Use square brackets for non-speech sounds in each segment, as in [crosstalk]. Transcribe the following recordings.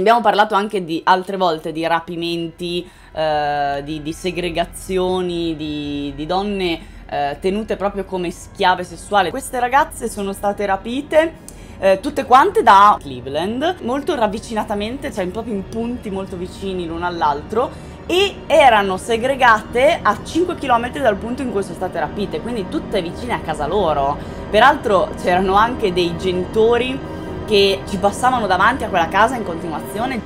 Ne abbiamo parlato anche di altre volte di rapimenti, eh, di, di, segregazioni, di, di donne eh, tenute proprio come schiave sessuali. Queste ragazze sono state rapite. Eh, tutte quante da Cleveland, molto ravvicinatamente, cioè proprio in punti molto vicini l'uno all'altro, e erano segregate a 5 km dal punto in cui sono state rapite, quindi tutte vicine a casa loro. Peraltro c'erano anche dei genitori che ci passavano davanti a quella casa in continuazione.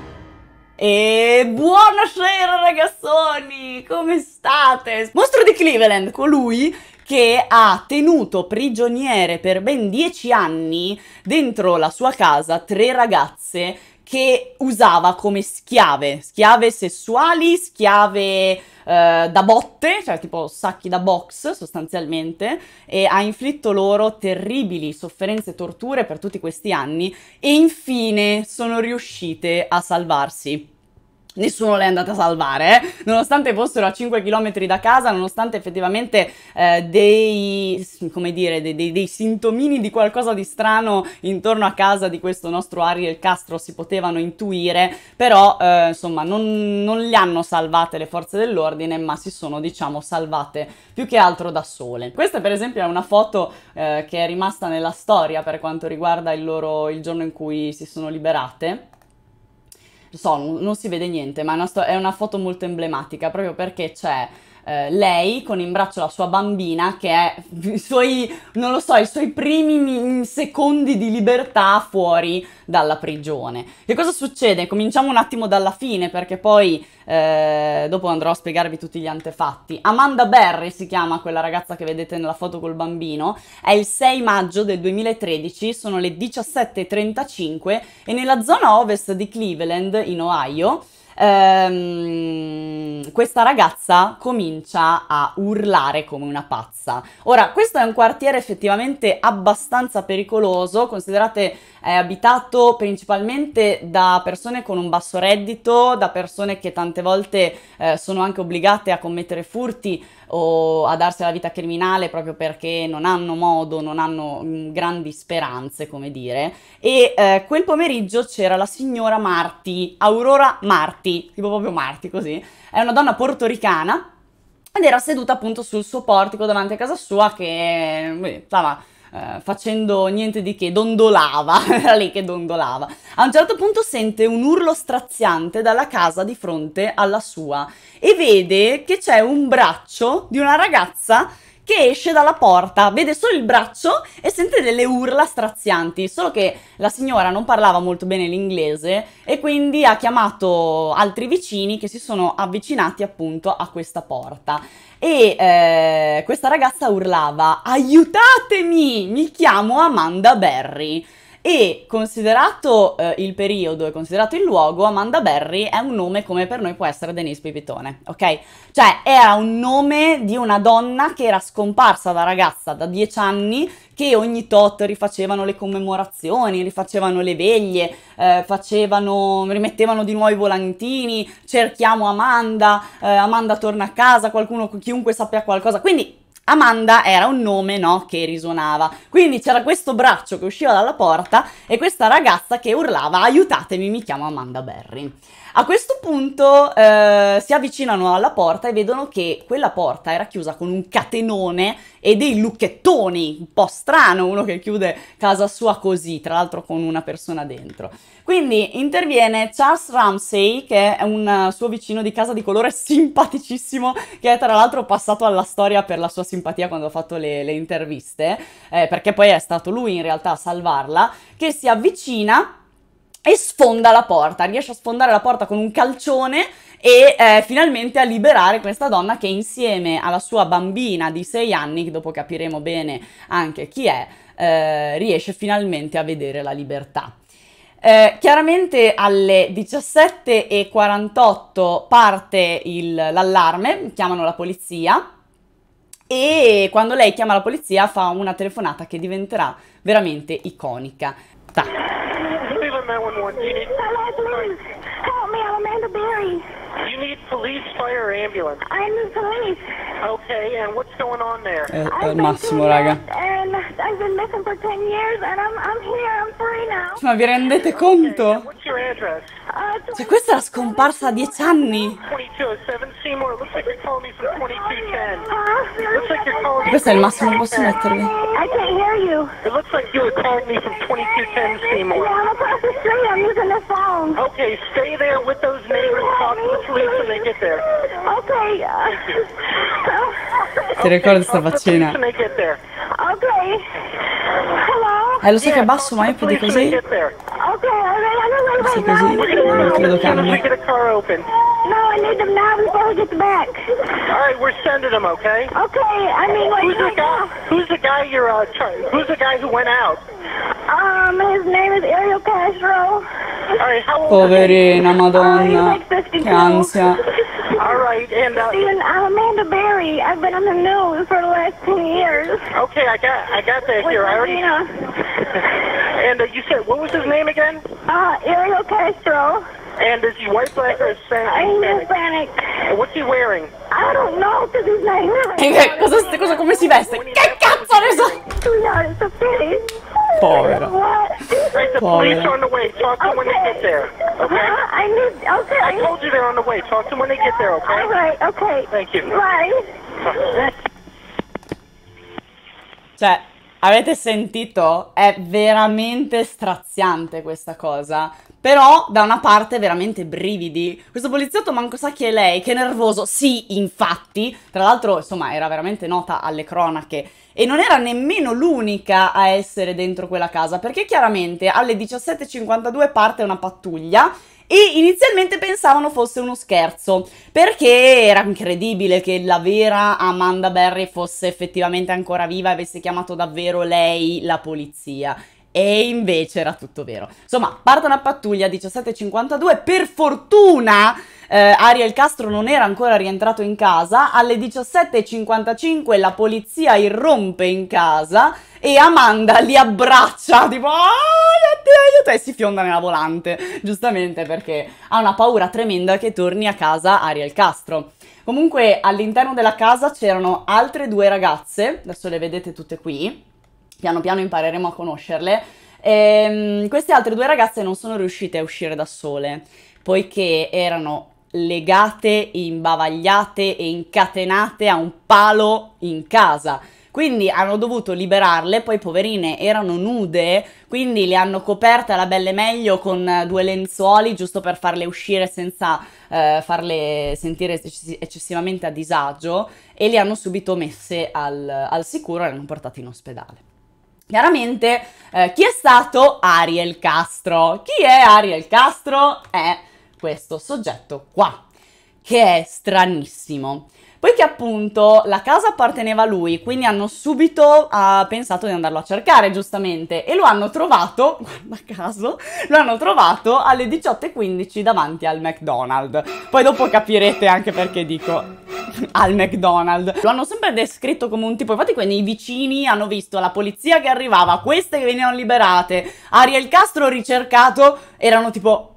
E buonasera ragazzoni, come state? Mostro di Cleveland, colui che ha tenuto prigioniere per ben dieci anni dentro la sua casa tre ragazze che usava come schiave, schiave sessuali, schiave eh, da botte, cioè tipo sacchi da box sostanzialmente, e ha inflitto loro terribili sofferenze e torture per tutti questi anni e infine sono riuscite a salvarsi. Nessuno l'è andata a salvare, eh? nonostante fossero a 5 km da casa, nonostante effettivamente eh, dei, come dire, dei, dei, dei, sintomini di qualcosa di strano intorno a casa di questo nostro Ariel Castro si potevano intuire, però eh, insomma non, non li hanno salvate le forze dell'ordine, ma si sono diciamo salvate più che altro da sole. Questa per esempio è una foto eh, che è rimasta nella storia per quanto riguarda il, loro, il giorno in cui si sono liberate so, non si vede niente, ma è una, è una foto molto emblematica proprio perché c'è eh, lei con in braccio la sua bambina che è i suoi, non lo so, i suoi primi secondi di libertà fuori dalla prigione. Che cosa succede? Cominciamo un attimo dalla fine perché poi eh, dopo andrò a spiegarvi tutti gli antefatti. Amanda Berry si chiama quella ragazza che vedete nella foto col bambino, è il 6 maggio del 2013, sono le 17.35 e nella zona ovest di Cleveland in Ohio ehm, questa ragazza comincia a urlare come una pazza. Ora, questo è un quartiere effettivamente abbastanza pericoloso, considerate è abitato principalmente da persone con un basso reddito, da persone che tante volte eh, sono anche obbligate a commettere furti o a darsi alla vita criminale proprio perché non hanno modo, non hanno mm, grandi speranze, come dire. E eh, quel pomeriggio c'era la signora Marti, Aurora Marti, tipo proprio Marti così, è una donna portoricana ed era seduta appunto sul suo portico davanti a casa sua che eh, stava eh, facendo niente di che, dondolava, [laughs] era lei che dondolava. A un certo punto sente un urlo straziante dalla casa di fronte alla sua e vede che c'è un braccio di una ragazza che esce dalla porta, vede solo il braccio e sente delle urla strazianti, solo che la signora non parlava molto bene l'inglese e quindi ha chiamato altri vicini che si sono avvicinati appunto a questa porta e eh, questa ragazza urlava aiutatemi, mi chiamo Amanda Berry. E considerato eh, il periodo e considerato il luogo, Amanda Berry è un nome come per noi può essere Denise Pipitone, ok? Cioè era un nome di una donna che era scomparsa da ragazza da dieci anni che ogni tot rifacevano le commemorazioni, rifacevano le veglie, eh, facevano, rimettevano di nuovo i volantini, cerchiamo Amanda, eh, Amanda torna a casa, qualcuno, chiunque sappia qualcosa. Quindi Amanda era un nome no, che risuonava. Quindi c'era questo braccio che usciva dalla porta e questa ragazza che urlava aiutatemi, mi chiamo Amanda Berry. A questo punto eh, si avvicinano alla porta e vedono che quella porta era chiusa con un catenone e dei lucchettoni, un po' strano uno che chiude casa sua così, tra l'altro con una persona dentro. Quindi interviene Charles Ramsey, che è un eh, suo vicino di casa di colore simpaticissimo, che è tra l'altro passato alla storia per la sua simpatia quando ha fatto le, le interviste, eh, perché poi è stato lui in realtà a salvarla, che si avvicina e sfonda la porta, riesce a sfondare la porta con un calcione e eh, finalmente a liberare questa donna che insieme alla sua bambina di 6 anni, dopo capiremo bene anche chi è, eh, riesce finalmente a vedere la libertà. Eh, chiaramente alle 17.48 parte il, l'allarme, chiamano la polizia e quando lei chiama la polizia fa una telefonata che diventerà veramente iconica Tá. You need police, fire, or ambulance? I'm the police. Okay, and what's going on there? È, eh, è eh, massimo, raga. And I've been missing for 10 years and I'm, I'm here, I'm free now. Ma vi rendete conto? Okay, what's your address? Uh, cioè, questa è la scomparsa a 10 anni. 2207 Seymour, looks like you're calling me from 2210. Questo è il massimo che posso mettervi. I can't hear you. It looks like you were 2210 Seymour. Yeah, I'm across the street, I'm using stay there with those neighbors, talk to the wait till they there. Okay. Ti ricordi sta faccina? Eh lo so che è basso ma è più di così. Sì, così. Non credo cambi. I need them now before he gets back. All right, we're sending them, okay? Okay, I mean, like, who's the guy? Now? Who's the guy you're? Uh, who's the guy who went out? Um, his name is Ariel Castro. All right, how old Poverina Madonna, oh, uh, like che All right, and uh, Steven, I'm Amanda Berry. I've been on the news for the last ten years. Okay, I got I got that With here. I already. [laughs] and uh, you said what was his name again? Uh, Ariel Castro. And is he white, black, or Hispanic? I'm Hispanic. And what's he wearing? I don't know, because he's not here. Right cosa, cosa, come si veste? Che cazzo ne so? Sweetheart, it's okay. Povera. Right, the police are on the way. Talk to okay. them when they get there. Okay? Huh? I need, okay. I told you they're on the way. Talk to them when they get there, okay? All right, okay. Thank you. Bye. Cioè, Avete sentito? È veramente straziante questa cosa. Però da una parte veramente brividi. Questo poliziotto manco sa chi è lei, che è nervoso. Sì, infatti. Tra l'altro, insomma, era veramente nota alle cronache. E non era nemmeno l'unica a essere dentro quella casa, perché chiaramente alle 17.52 parte una pattuglia e inizialmente pensavano fosse uno scherzo perché era incredibile che la vera Amanda Berry fosse effettivamente ancora viva e avesse chiamato davvero lei la polizia. E invece era tutto vero. Insomma, partono a pattuglia 17.52, per fortuna eh, Ariel Castro non era ancora rientrato in casa, alle 17.55 la polizia irrompe in casa e Amanda li abbraccia, tipo aiuto, ah, aiuto, e si fionda nella volante, giustamente perché ha una paura tremenda che torni a casa Ariel Castro. Comunque all'interno della casa c'erano altre due ragazze, adesso le vedete tutte qui, piano piano impareremo a conoscerle. E, ehm, queste altre due ragazze non sono riuscite a uscire da sole, poiché erano legate, imbavagliate e incatenate a un palo in casa. Quindi hanno dovuto liberarle, poi poverine erano nude, quindi le hanno coperte alla belle meglio con eh, due lenzuoli giusto per farle uscire senza eh, farle sentire eccessivamente a disagio e le hanno subito messe al, al sicuro e le hanno portate in ospedale. Chiaramente eh, chi è stato Ariel Castro? Chi è Ariel Castro? Eh questo soggetto qua, che è stranissimo. Poiché appunto la casa apparteneva a lui, quindi hanno subito uh, pensato di andarlo a cercare, giustamente, e lo hanno trovato, [laughs] guarda caso, lo hanno trovato alle 18.15 davanti al McDonald's. Poi dopo capirete anche perché dico al McDonald's. Lo hanno sempre descritto come un tipo, infatti quando i vicini hanno visto la polizia che arrivava, queste che venivano liberate, Ariel Castro ricercato, erano tipo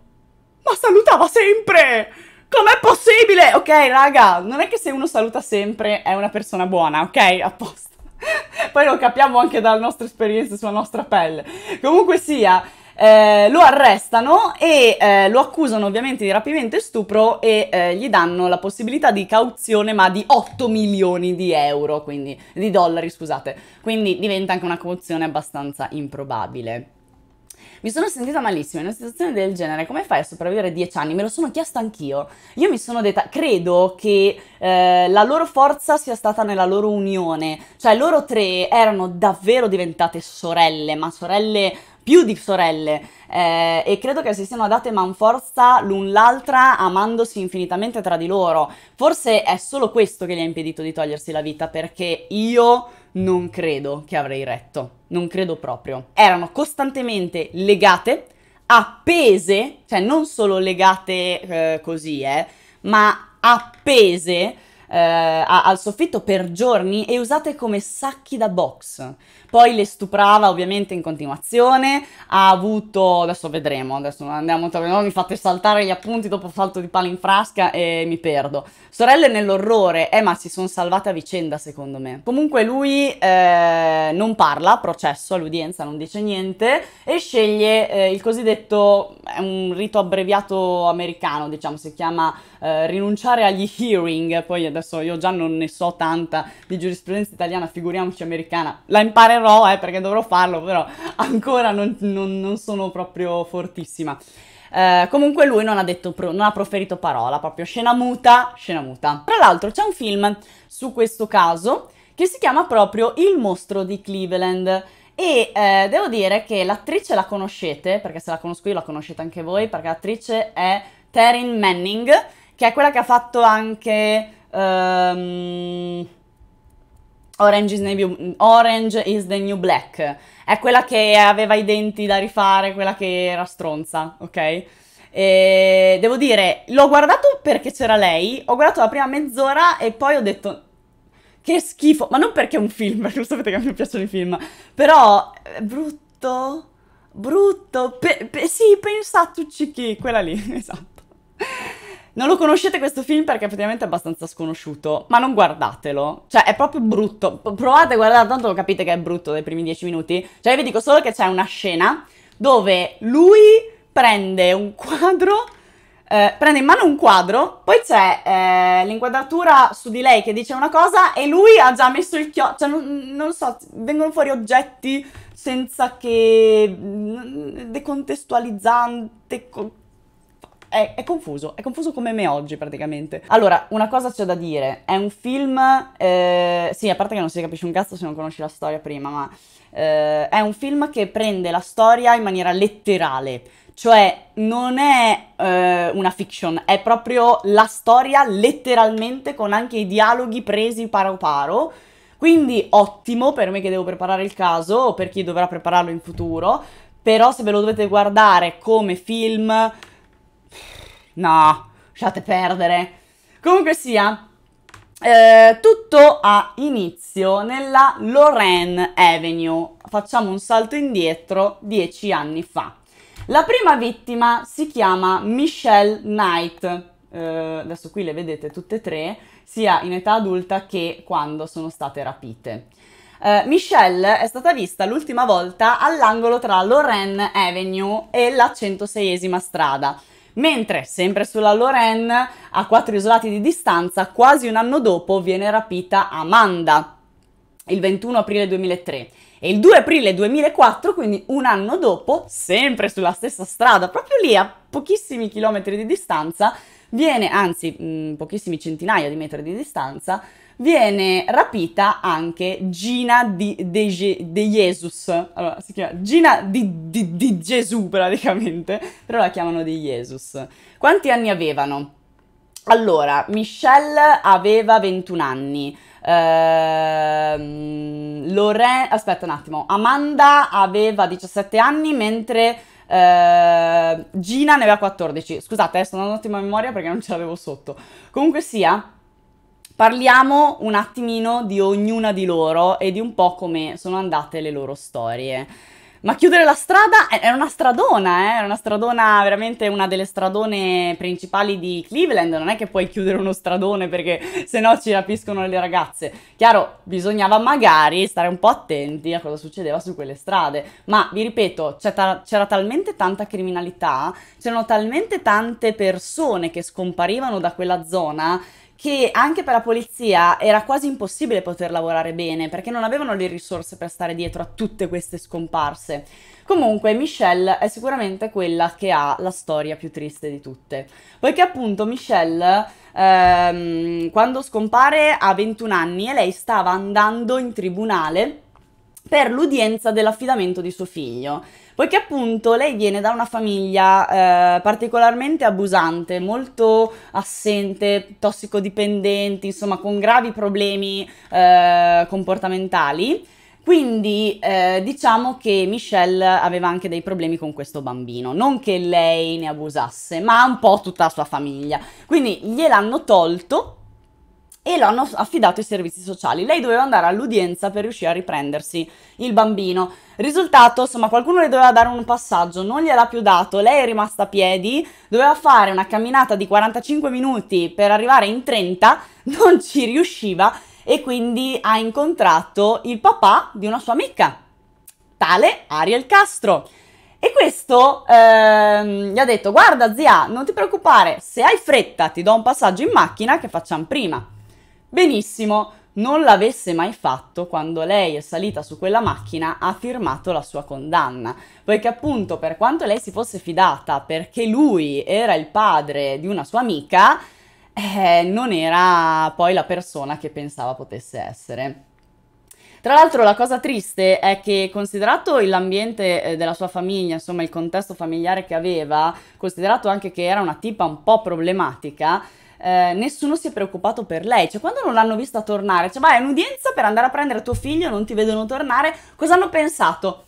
ma salutava sempre! Com'è possibile? Ok, raga, non è che se uno saluta sempre è una persona buona, ok? Apposta. [laughs] Poi lo capiamo anche dalla nostra esperienza sulla nostra pelle. Comunque sia, eh, lo arrestano e eh, lo accusano ovviamente di rapimento e stupro e eh, gli danno la possibilità di cauzione ma di 8 milioni di euro, quindi di dollari, scusate. Quindi diventa anche una cauzione abbastanza improbabile. Mi sono sentita malissimo in una situazione del genere, come fai a sopravvivere dieci anni? Me lo sono chiesta anch'io. Io mi sono detta, credo che eh, la loro forza sia stata nella loro unione, cioè loro tre erano davvero diventate sorelle, ma sorelle più di sorelle eh, e credo che si siano date man forza l'un l'altra amandosi infinitamente tra di loro. Forse è solo questo che gli ha impedito di togliersi la vita perché io non credo che avrei retto, non credo proprio. Erano costantemente legate, appese, cioè non solo legate eh, così, eh, ma appese eh, al soffitto per giorni e usate come sacchi da box poi le stuprava ovviamente in continuazione, ha avuto, adesso vedremo, adesso non andiamo troppo, no, mi fate saltare gli appunti dopo salto di palo in frasca e mi perdo. Sorelle nell'orrore, eh ma si sono salvate a vicenda secondo me. Comunque lui eh, non parla, processo all'udienza, non dice niente e sceglie eh, il cosiddetto, è un rito abbreviato americano diciamo, si chiama eh, rinunciare agli hearing, poi adesso io già non ne so tanta di giurisprudenza italiana, figuriamoci americana, la imparerò farò, eh, perché dovrò farlo, però ancora non, non, non sono proprio fortissima. Eh, comunque lui non ha, detto, non ha proferito parola, proprio scena muta, scena muta. Tra l'altro c'è un film su questo caso che si chiama proprio Il mostro di Cleveland. E eh, devo dire che l'attrice la conoscete, perché se la conosco io la conoscete anche voi, perché l'attrice è Taryn Manning, che è quella che ha fatto anche... Um, Orange is, new, Orange is, the New Black. È quella che aveva i denti da rifare, quella che era stronza, ok? E devo dire, l'ho guardato perché c'era lei, ho guardato la prima mezz'ora e poi ho detto che schifo, ma non perché è un film, [laughs] perché lo sapete che a me piacciono i film, però è eh, brutto, brutto, pe, pe, sì, pensateci che quella lì, [laughs] esatto. Non lo conoscete questo film perché effettivamente è abbastanza sconosciuto, ma non guardatelo. Cioè, è proprio brutto. Provate a guardarlo, tanto lo capite che è brutto dai primi dieci minuti. Cioè, vi dico solo che c'è una scena dove lui prende un quadro, eh, prende in mano un quadro, poi c'è eh, l'inquadratura su di lei che dice una cosa e lui ha già messo il chiodo. Cioè, non, non lo so, vengono fuori oggetti senza che... Mm, decontestualizzante è, è, confuso, è confuso come me oggi praticamente. Allora, una cosa c'è da dire, è un film, eh, sì, a parte che non si capisce un cazzo se non conosci la storia prima, ma eh, è un film che prende la storia in maniera letterale, cioè non è eh, una fiction, è proprio la storia letteralmente con anche i dialoghi presi paro paro. Quindi ottimo per me che devo preparare il caso o per chi dovrà prepararlo in futuro, però se ve lo dovete guardare come film No, lasciate perdere. Comunque sia, eh, tutto ha inizio nella Lorraine Avenue. Facciamo un salto indietro dieci anni fa. La prima vittima si chiama Michelle Knight. Eh, adesso qui le vedete tutte e tre, sia in età adulta che quando sono state rapite. Eh, Michelle è stata vista l'ultima volta all'angolo tra Lorraine Avenue e la 106esima strada. Mentre, sempre sulla Lorraine, a quattro isolati di distanza, quasi un anno dopo viene rapita Amanda, il 21 aprile 2003. E il 2 aprile 2004, quindi un anno dopo, sempre sulla stessa strada, proprio lì a pochissimi chilometri di distanza, viene, anzi mh, mm, pochissimi centinaia di metri di distanza, viene rapita anche Gina di, de, de Jesus. Allora, si chiama Gina di, di, di Gesù praticamente, però la chiamano di Jesus. Quanti anni avevano? Allora, Michelle aveva 21 anni. Uh, ehm, Loren, aspetta un attimo, Amanda aveva 17 anni mentre uh, Gina ne aveva 14. Scusate, eh, sono un'ottima memoria perché non ce l'avevo sotto. Comunque sia, Parliamo un attimino di ognuna di loro e di un po' come sono andate le loro storie. Ma chiudere la strada era una stradona, eh? era una stradona, veramente una delle stradone principali di Cleveland, non è che puoi chiudere uno stradone perché se no ci rapiscono le ragazze. Chiaro, bisognava magari stare un po' attenti a cosa succedeva su quelle strade, ma vi ripeto, c'era talmente tanta criminalità, c'erano talmente tante persone che scomparivano da quella zona che anche per la polizia era quasi impossibile poter lavorare bene perché non avevano le risorse per stare dietro a tutte queste scomparse. Comunque Michelle è sicuramente quella che ha la storia più triste di tutte, poiché appunto Michelle ehm, quando scompare ha 21 anni e lei stava andando in tribunale per l'udienza dell'affidamento di suo figlio poiché appunto lei viene da una famiglia eh, particolarmente abusante, molto assente, tossicodipendente, insomma con gravi problemi eh, comportamentali. Quindi eh, diciamo che Michelle aveva anche dei problemi con questo bambino, non che lei ne abusasse, ma un po' tutta la sua famiglia. Quindi gliel'hanno tolto e l'hanno affidato ai servizi sociali. Lei doveva andare all'udienza per riuscire a riprendersi il bambino. Risultato, insomma, qualcuno le doveva dare un passaggio, non gliel'ha più dato, lei è rimasta a piedi, doveva fare una camminata di 45 minuti per arrivare in 30, [laughs] non ci riusciva e quindi ha incontrato il papà di una sua amica, tale Ariel Castro. E questo ehm, gli ha detto, guarda zia, non ti preoccupare, se hai fretta ti do un passaggio in macchina che facciamo prima. Benissimo, non l'avesse mai fatto quando lei è salita su quella macchina ha firmato la sua condanna, poiché appunto per quanto lei si fosse fidata perché lui era il padre di una sua amica, eh, non era poi la persona che pensava potesse essere. Tra l'altro la cosa triste è che considerato l'ambiente eh, della sua famiglia, insomma il contesto familiare che aveva, considerato anche che era una tipa un po' problematica, eh, nessuno si è preoccupato per lei. Cioè, quando non l'hanno vista tornare, cioè, vai in udienza per andare a prendere tuo figlio, non ti vedono tornare, cosa hanno pensato?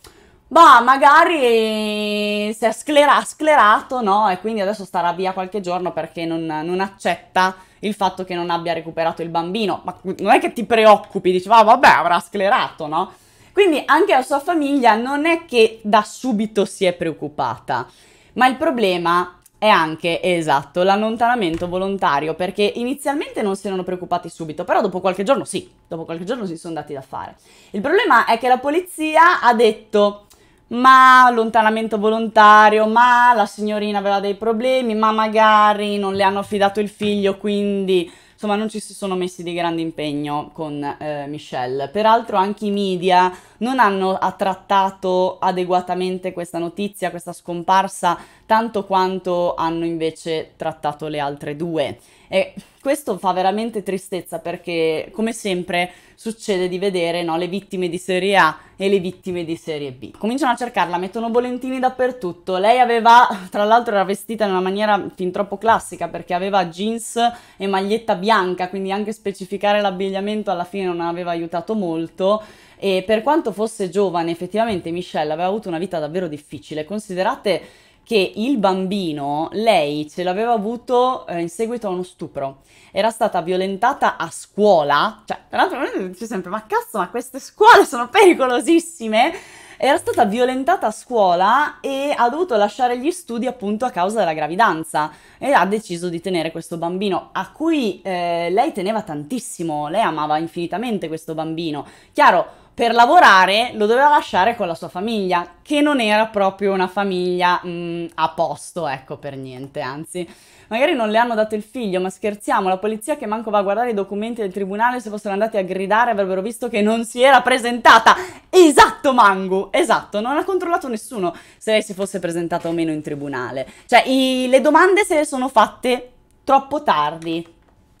Bah, magari si è sclera- sclerato, no? E quindi adesso starà via qualche giorno perché non, non, accetta il fatto che non abbia recuperato il bambino. Ma non è che ti preoccupi, dici, ah, vabbè, avrà sclerato, no? Quindi anche la sua famiglia non è che da subito si è preoccupata, ma il problema è anche, esatto, l'allontanamento volontario, perché inizialmente non si erano preoccupati subito, però dopo qualche giorno sì, dopo qualche giorno si sono dati da fare. Il problema è che la polizia ha detto ma allontanamento volontario, ma la signorina aveva dei problemi, ma magari non le hanno affidato il figlio, quindi insomma non ci si sono messi di grande impegno con eh, Michelle. Peraltro anche i media non hanno trattato adeguatamente questa notizia, questa scomparsa, tanto quanto hanno invece trattato le altre due. E questo fa veramente tristezza perché, come sempre, succede di vedere no, le vittime di serie A e le vittime di serie B. Cominciano a cercarla, mettono volentini dappertutto. Lei aveva, tra l'altro, era vestita in una maniera fin troppo classica perché aveva jeans e maglietta bianca, quindi anche specificare l'abbigliamento alla fine non aveva aiutato molto. E per quanto fosse giovane, effettivamente Michelle aveva avuto una vita davvero difficile. Considerate che il bambino, lei ce l'aveva avuto eh, in seguito a uno stupro. Era stata violentata a scuola, cioè, tra l'altro noi dice sempre, ma cazzo, ma queste scuole sono pericolosissime! Era stata violentata a scuola e ha dovuto lasciare gli studi appunto a causa della gravidanza e ha deciso di tenere questo bambino a cui eh, lei teneva tantissimo, lei amava infinitamente questo bambino. Chiaro, per lavorare lo doveva lasciare con la sua famiglia, che non era proprio una famiglia mh, a posto, ecco, per niente, anzi. Magari non le hanno dato il figlio, ma scherziamo, la polizia che manco va a guardare i documenti del tribunale, se fossero andati a gridare avrebbero visto che non si era presentata. Esatto, Mangu, esatto, non ha controllato nessuno se lei si fosse presentata o meno in tribunale. Cioè, i, le domande se le sono fatte troppo tardi,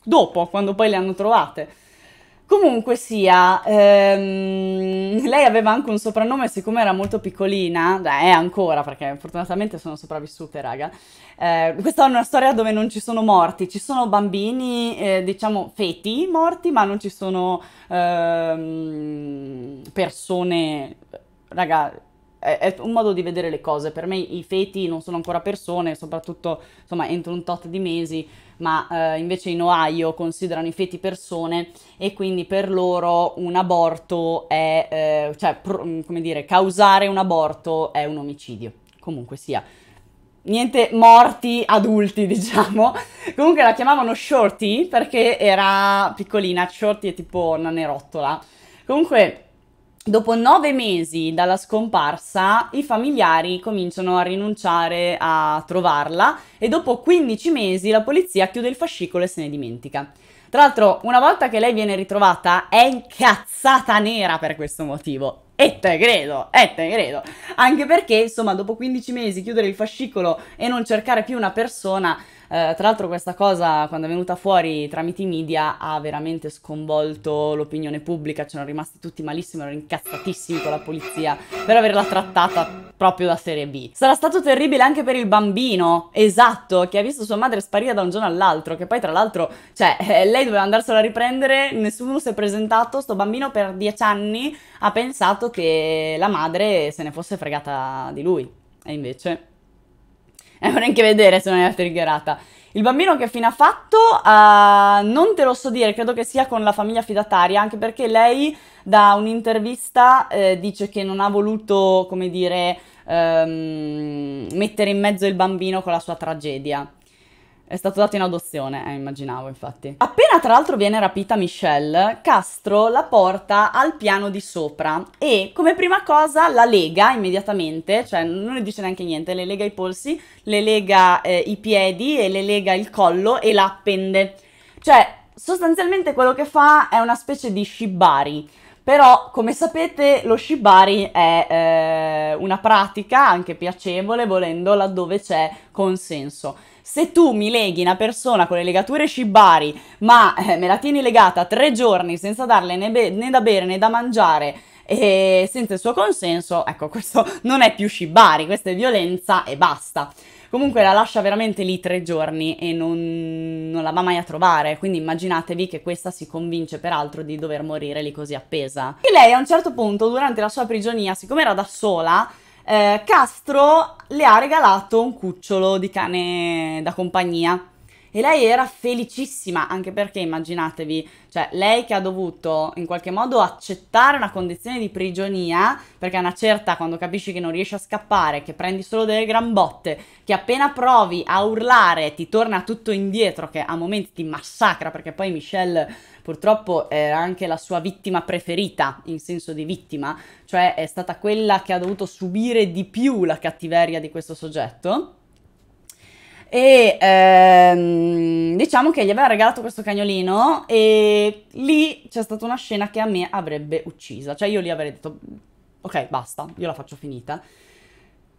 dopo, quando poi le hanno trovate. Comunque sia, ehm, lei aveva anche un soprannome, siccome era molto piccolina, beh, è ancora perché fortunatamente sono sopravvissute, raga. Eh, questa è una storia dove non ci sono morti, ci sono bambini, eh, diciamo, feti morti, ma non ci sono ehm, persone, raga, è, è, un modo di vedere le cose. Per me i feti non sono ancora persone, soprattutto insomma, entro un tot di mesi, ma eh, invece in Ohio considerano i feti persone e quindi per loro un aborto è, eh, cioè, pro, mm, come dire, causare un aborto è un omicidio. Comunque sia. Niente morti adulti, [laughs] diciamo. Comunque la chiamavano Shorty perché era piccolina, Shorty è tipo una nerottola. Comunque Dopo nove mesi dalla scomparsa, i familiari cominciano a rinunciare a trovarla e dopo 15 mesi la polizia chiude il fascicolo e se ne dimentica. Tra l'altro, una volta che lei viene ritrovata, è incazzata nera per questo motivo. E te credo, e te credo. Anche perché, insomma, dopo 15 mesi chiudere il fascicolo e non cercare più una persona eh, tra l'altro questa cosa quando è venuta fuori tramite i media ha veramente sconvolto l'opinione pubblica, c'erano rimasti tutti malissimo, erano incazzatissimi con la polizia per averla trattata proprio da serie B. Sarà stato terribile anche per il bambino, esatto, che ha visto sua madre sparire da un giorno all'altro, che poi tra l'altro, cioè, eh, lei doveva andarsela a riprendere, nessuno si è presentato, sto bambino per dieci anni ha pensato che la madre se ne fosse fregata di lui. E invece [laughs] e eh, vorrei anche vedere se non era triggerata. Il bambino che fine ha fatto, uh, non te lo so dire, credo che sia con la famiglia fidataria, anche perché lei da un'intervista eh, dice che non ha voluto, come dire, um, mettere in mezzo il bambino con la sua tragedia. È stato dato in adozione, eh, immaginavo infatti. Appena tra l'altro viene rapita Michelle, Castro la porta al piano di sopra e come prima cosa la lega immediatamente, cioè non le dice neanche niente, le lega i polsi, le lega eh, i piedi e le lega il collo e la appende. Cioè, sostanzialmente quello che fa è una specie di shibari. Però, come sapete, lo shibari è eh, una pratica anche piacevole, volendo, laddove c'è consenso se tu mi leghi una persona con le legature shibari, ma eh, me la tieni legata tre giorni senza darle né, be- né da bere né da mangiare, e senza il suo consenso, ecco, [laughs] questo non è più shibari, questa è violenza e basta. Comunque la lascia veramente lì tre giorni e non, non, la va mai a trovare, quindi immaginatevi che questa si convince peraltro di dover morire lì così appesa. E lei a un certo punto, durante la sua prigionia, siccome era da sola, eh, Castro le ha regalato un cucciolo di cane da compagnia. E lei era felicissima, anche perché immaginatevi, cioè lei che ha dovuto in qualche modo accettare una condizione di prigionia, perché a una certa quando capisci che non riesci a scappare, che prendi solo delle gran botte, che appena provi a urlare ti torna tutto indietro, che a momenti ti massacra perché poi Michelle purtroppo era eh, anche la sua vittima preferita, in senso di vittima, cioè è stata quella che ha dovuto subire di più la cattiveria di questo soggetto. E ehm, diciamo che gli aveva regalato questo cagnolino e lì c'è stata una scena che a me avrebbe uccisa, cioè io lì avrei detto ok basta, io la faccio finita.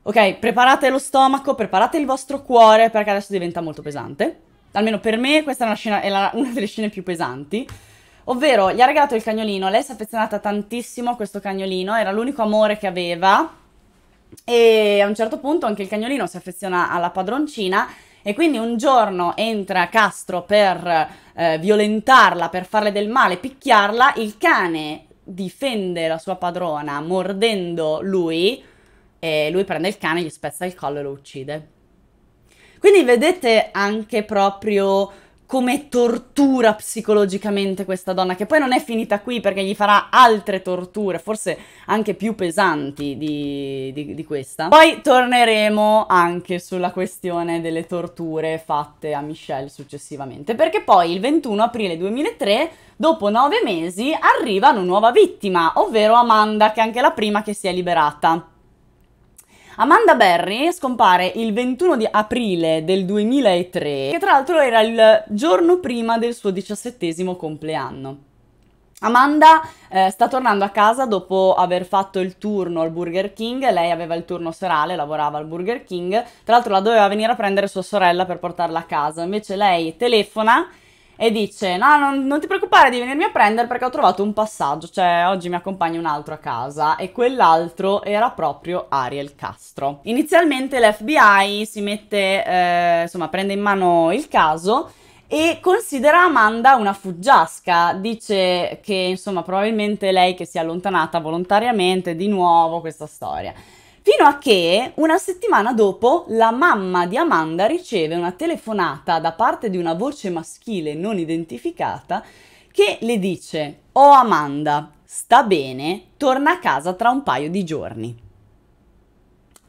Ok, preparate lo stomaco, preparate il vostro cuore perché adesso diventa molto pesante almeno per me questa è una, scena, è la, [laughs] una delle scene più pesanti. Ovvero, gli ha regalato il cagnolino, lei si è affezionata tantissimo a questo cagnolino, era l'unico amore che aveva e a un certo punto anche il cagnolino si affeziona alla padroncina e quindi un giorno entra Castro per eh, violentarla, per farle del male, picchiarla, il cane difende la sua padrona mordendo lui e lui prende il cane, gli spezza il collo e lo uccide. Quindi vedete anche proprio come tortura psicologicamente questa donna, che poi non è finita qui perché gli farà altre torture, forse anche più pesanti di, di, di, questa. Poi torneremo anche sulla questione delle torture fatte a Michelle successivamente, perché poi il 21 aprile 2003, dopo nove mesi, arriva una nuova vittima, ovvero Amanda, che è anche la prima che si è liberata. Amanda Berry scompare il 21 di aprile del 2003, che tra l'altro era il giorno prima del suo diciassettesimo compleanno. Amanda eh, sta tornando a casa dopo aver fatto il turno al Burger King, lei aveva il turno serale, lavorava al Burger King, tra l'altro la doveva venire a prendere sua sorella per portarla a casa, invece lei telefona e dice no, non, non ti preoccupare di venirmi a prendere perché ho trovato un passaggio, cioè oggi mi accompagna un altro a casa e quell'altro era proprio Ariel Castro. Inizialmente l'FBI si mette, eh, insomma, prende in mano il caso e considera Amanda una fuggiasca, dice che insomma probabilmente lei che si è allontanata volontariamente di nuovo questa storia. Fino a che una settimana dopo la mamma di Amanda riceve una telefonata da parte di una voce maschile non identificata che le dice Oh Amanda, sta bene, torna a casa tra un paio di giorni.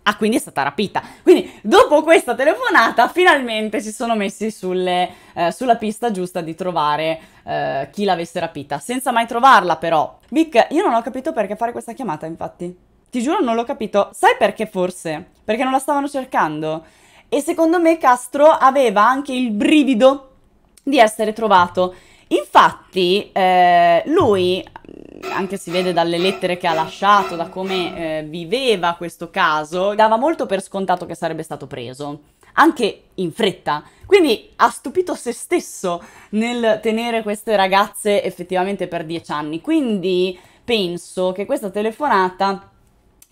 Ah, quindi è stata rapita. Quindi dopo questa telefonata finalmente si sono messi sulle, eh, sulla pista giusta di trovare eh, chi l'avesse rapita, senza mai trovarla però. Vic, io non ho capito perché fare questa chiamata infatti. Ti giuro non l'ho capito. Sai perché forse? Perché non la stavano cercando. E secondo me Castro aveva anche il brivido di essere trovato. Infatti, eh, lui, anche si vede dalle lettere che ha lasciato, da come eh, viveva questo caso, dava molto per scontato che sarebbe stato preso, anche in fretta. Quindi ha stupito se stesso nel tenere queste ragazze effettivamente per dieci anni. Quindi penso che questa telefonata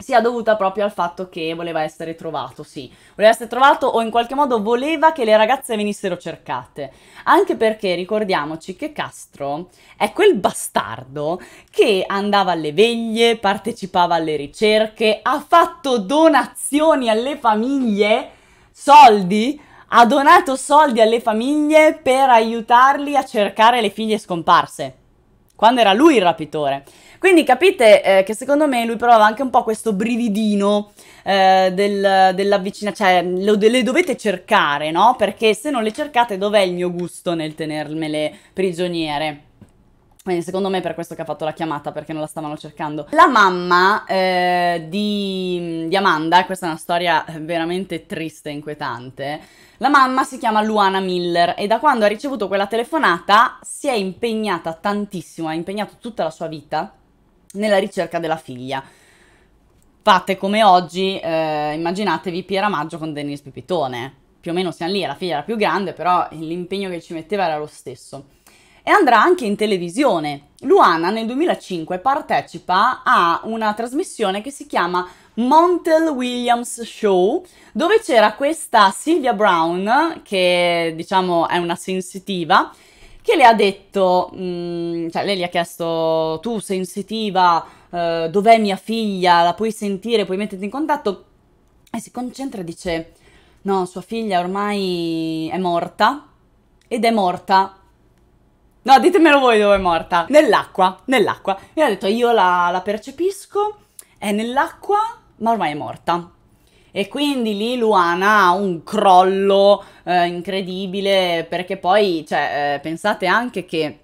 sia dovuta proprio al fatto che voleva essere trovato, sì. Voleva essere trovato o in qualche modo voleva che le ragazze venissero cercate. Anche perché ricordiamoci che Castro è quel bastardo che andava alle veglie, partecipava alle ricerche, ha fatto donazioni alle famiglie, soldi, ha donato soldi alle famiglie per aiutarli a cercare le figlie scomparse. Quando era lui il rapitore. Quindi capite eh, che secondo me lui prova anche un po' questo brividino eh, del, dell'avvicinare, cioè lo, le dovete cercare, no? Perché se non le cercate dov'è il mio gusto nel tenermele prigioniere? Quindi secondo me è per questo che ha fatto la chiamata, perché non la stavano cercando. La mamma eh, di, di, Amanda, questa è una storia veramente triste e inquietante, la mamma si chiama Luana Miller e da quando ha ricevuto quella telefonata si è impegnata tantissimo, ha impegnato tutta la sua vita nella ricerca della figlia. Fate come oggi, eh, immaginatevi Piera Maggio con Dennis Pipitone. Più o meno siamo lì, la figlia era più grande, però l'impegno che ci metteva era lo stesso. E andrà anche in televisione. Luana nel 2005 partecipa a una trasmissione che si chiama Montel Williams Show, dove c'era questa Sylvia Brown, che diciamo è una sensitiva, che le ha detto, mh, mm, cioè lei gli ha chiesto tu sensitiva, eh, dov'è mia figlia, la puoi sentire, puoi metterti in contatto e si concentra e dice no, sua figlia ormai è morta ed è morta. No, ditemelo voi dove è morta. Nell'acqua, nell'acqua. Mi ha detto io la, la percepisco, è nell'acqua, ma ormai è morta. E quindi lì Luana ha un crollo eh, incredibile perché poi, cioè, eh, pensate anche che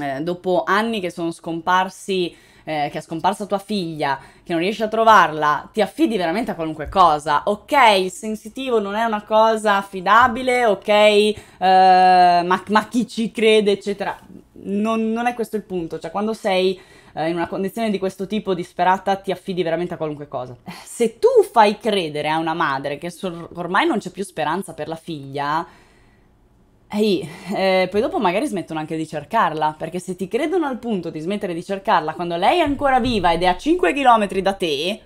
eh, dopo anni che sono scomparsi, eh, che è scomparsa tua figlia, che non riesci a trovarla, ti affidi veramente a qualunque cosa. Ok, il sensitivo non è una cosa affidabile, ok, eh, ma, ma, chi ci crede, eccetera. Non, non è questo il punto, cioè quando sei eh, in una condizione di questo tipo disperata ti affidi veramente a qualunque cosa. Eh, se tu fai credere a una madre che sor- ormai non c'è più speranza per la figlia, Ehi, eh, poi dopo magari smettono anche di cercarla, perché se ti credono al punto di smettere di cercarla quando lei è ancora viva ed è a 5 km da te,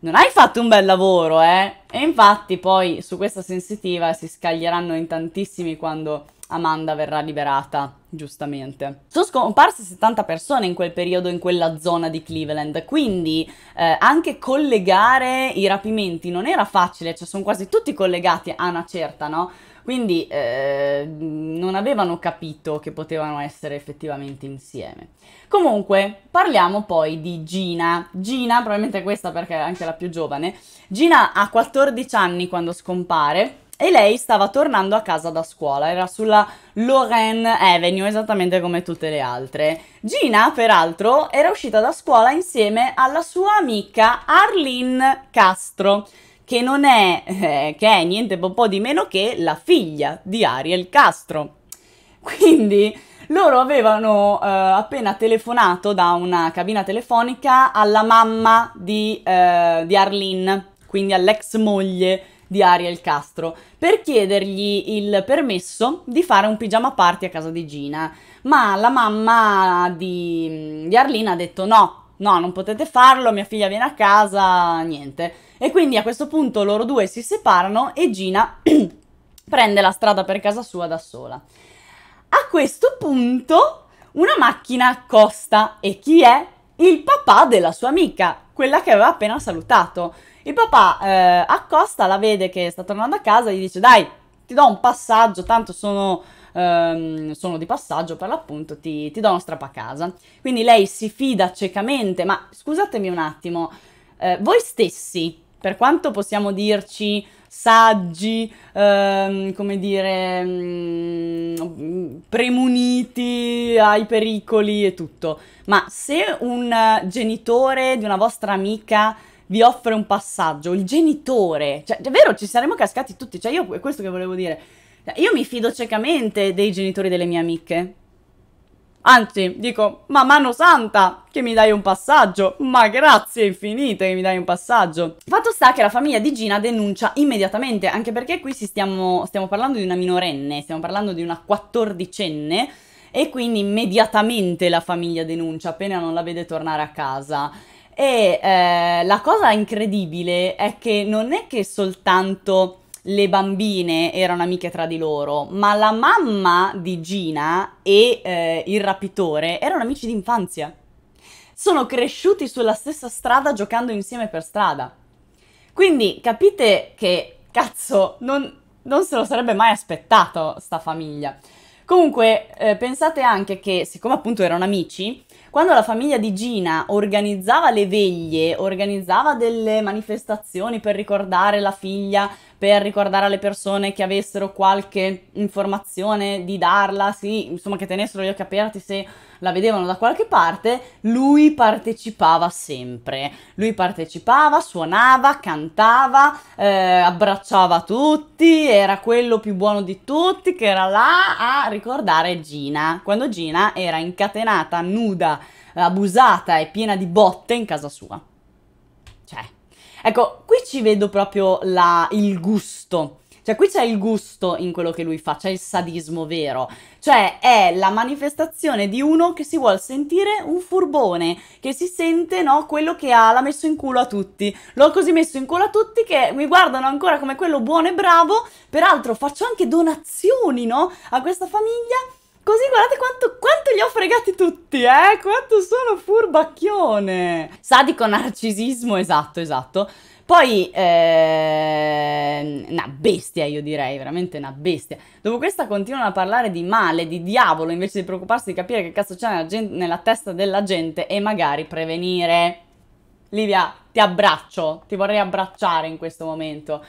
non hai fatto un bel lavoro, eh? E infatti poi su questa sensitiva si scaglieranno in tantissimi quando Amanda verrà liberata, giustamente. Sono scomparse 70 persone in quel periodo in quella zona di Cleveland, quindi eh, anche collegare i rapimenti non era facile, cioè sono quasi tutti collegati a una certa, no? Quindi eh, non avevano capito che potevano essere effettivamente insieme. Comunque, parliamo poi di Gina. Gina, probabilmente questa perché è anche la più giovane. Gina ha 14 anni quando scompare e lei stava tornando a casa da scuola, era sulla Lorraine Avenue, esattamente come tutte le altre. Gina, peraltro, era uscita da scuola insieme alla sua amica Arlene Castro, che non è, eh, che è niente po' di meno che la figlia di Ariel Castro. Quindi loro avevano eh, appena telefonato da una cabina telefonica alla mamma di, eh, di Arlene, quindi all'ex moglie di Ariel Castro per chiedergli il permesso di fare un pigiama party a casa di Gina. Ma la mamma di, di Arlina ha detto no, no, non potete farlo, mia figlia viene a casa, niente. E quindi a questo punto loro due si separano e Gina [clears throat] prende la strada per casa sua da sola. A questo punto una macchina costa e chi è? Il papà della sua amica, quella che aveva appena salutato. Il papà eh, accosta, la vede che sta tornando a casa, gli dice dai, ti do un passaggio, tanto sono, ehm, sono di passaggio per l'appunto, ti, ti do uno strappo a casa. Quindi lei si fida ciecamente, ma scusatemi un attimo, eh, voi stessi, per quanto possiamo dirci saggi, ehm, come dire, mh, mm, premuniti ai pericoli e tutto, ma se un genitore di una vostra amica vi offre un passaggio, il genitore, cioè è vero ci saremmo cascati tutti, cioè io è questo che volevo dire, cioè, io mi fido ciecamente dei genitori delle mie amiche, anzi dico, ma mano santa che mi dai un passaggio, ma grazie infinite che mi dai un passaggio. Fatto sta che la famiglia di Gina denuncia immediatamente, anche perché qui stiamo, stiamo parlando di una minorenne, stiamo parlando di una quattordicenne, e quindi immediatamente la famiglia denuncia appena non la vede tornare a casa e eh, la cosa incredibile è che non è che soltanto le bambine erano amiche tra di loro, ma la mamma di Gina e eh, il rapitore erano amici d'infanzia. Sono cresciuti sulla stessa strada giocando insieme per strada. Quindi capite che, cazzo, non, non se lo sarebbe mai aspettato sta famiglia. Comunque, eh, pensate anche che, siccome appunto erano amici, quando la famiglia di Gina organizzava le veglie, organizzava delle manifestazioni per ricordare la figlia, per ricordare alle persone che avessero qualche informazione di darla, sì, insomma che tenessero gli occhi aperti se la vedevano da qualche parte, lui partecipava sempre. Lui partecipava, suonava, cantava, eh, abbracciava tutti, era quello più buono di tutti che era là a ricordare Gina, quando Gina era incatenata, nuda abusata e piena di botte in casa sua. Cioè, ecco, qui ci vedo proprio la, il gusto. Cioè, qui c'è il gusto in quello che lui fa, c'è il sadismo vero. Cioè, è la manifestazione di uno che si vuol sentire un furbone, che si sente, no, quello che ha, l'ha messo in culo a tutti. L'ho così messo in culo a tutti che mi guardano ancora come quello buono e bravo. Peraltro faccio anche donazioni, no, a questa famiglia Così guardate quanto, quanto, li ho fregati tutti, eh? Quanto sono furbacchione! Sadico narcisismo, esatto, esatto. Poi, eh, una bestia io direi, veramente una bestia. Dopo questa continuano a parlare di male, di diavolo, invece di preoccuparsi di capire che cazzo c'è nella, nella testa della gente e magari prevenire. Livia, ti abbraccio, ti vorrei abbracciare in questo momento.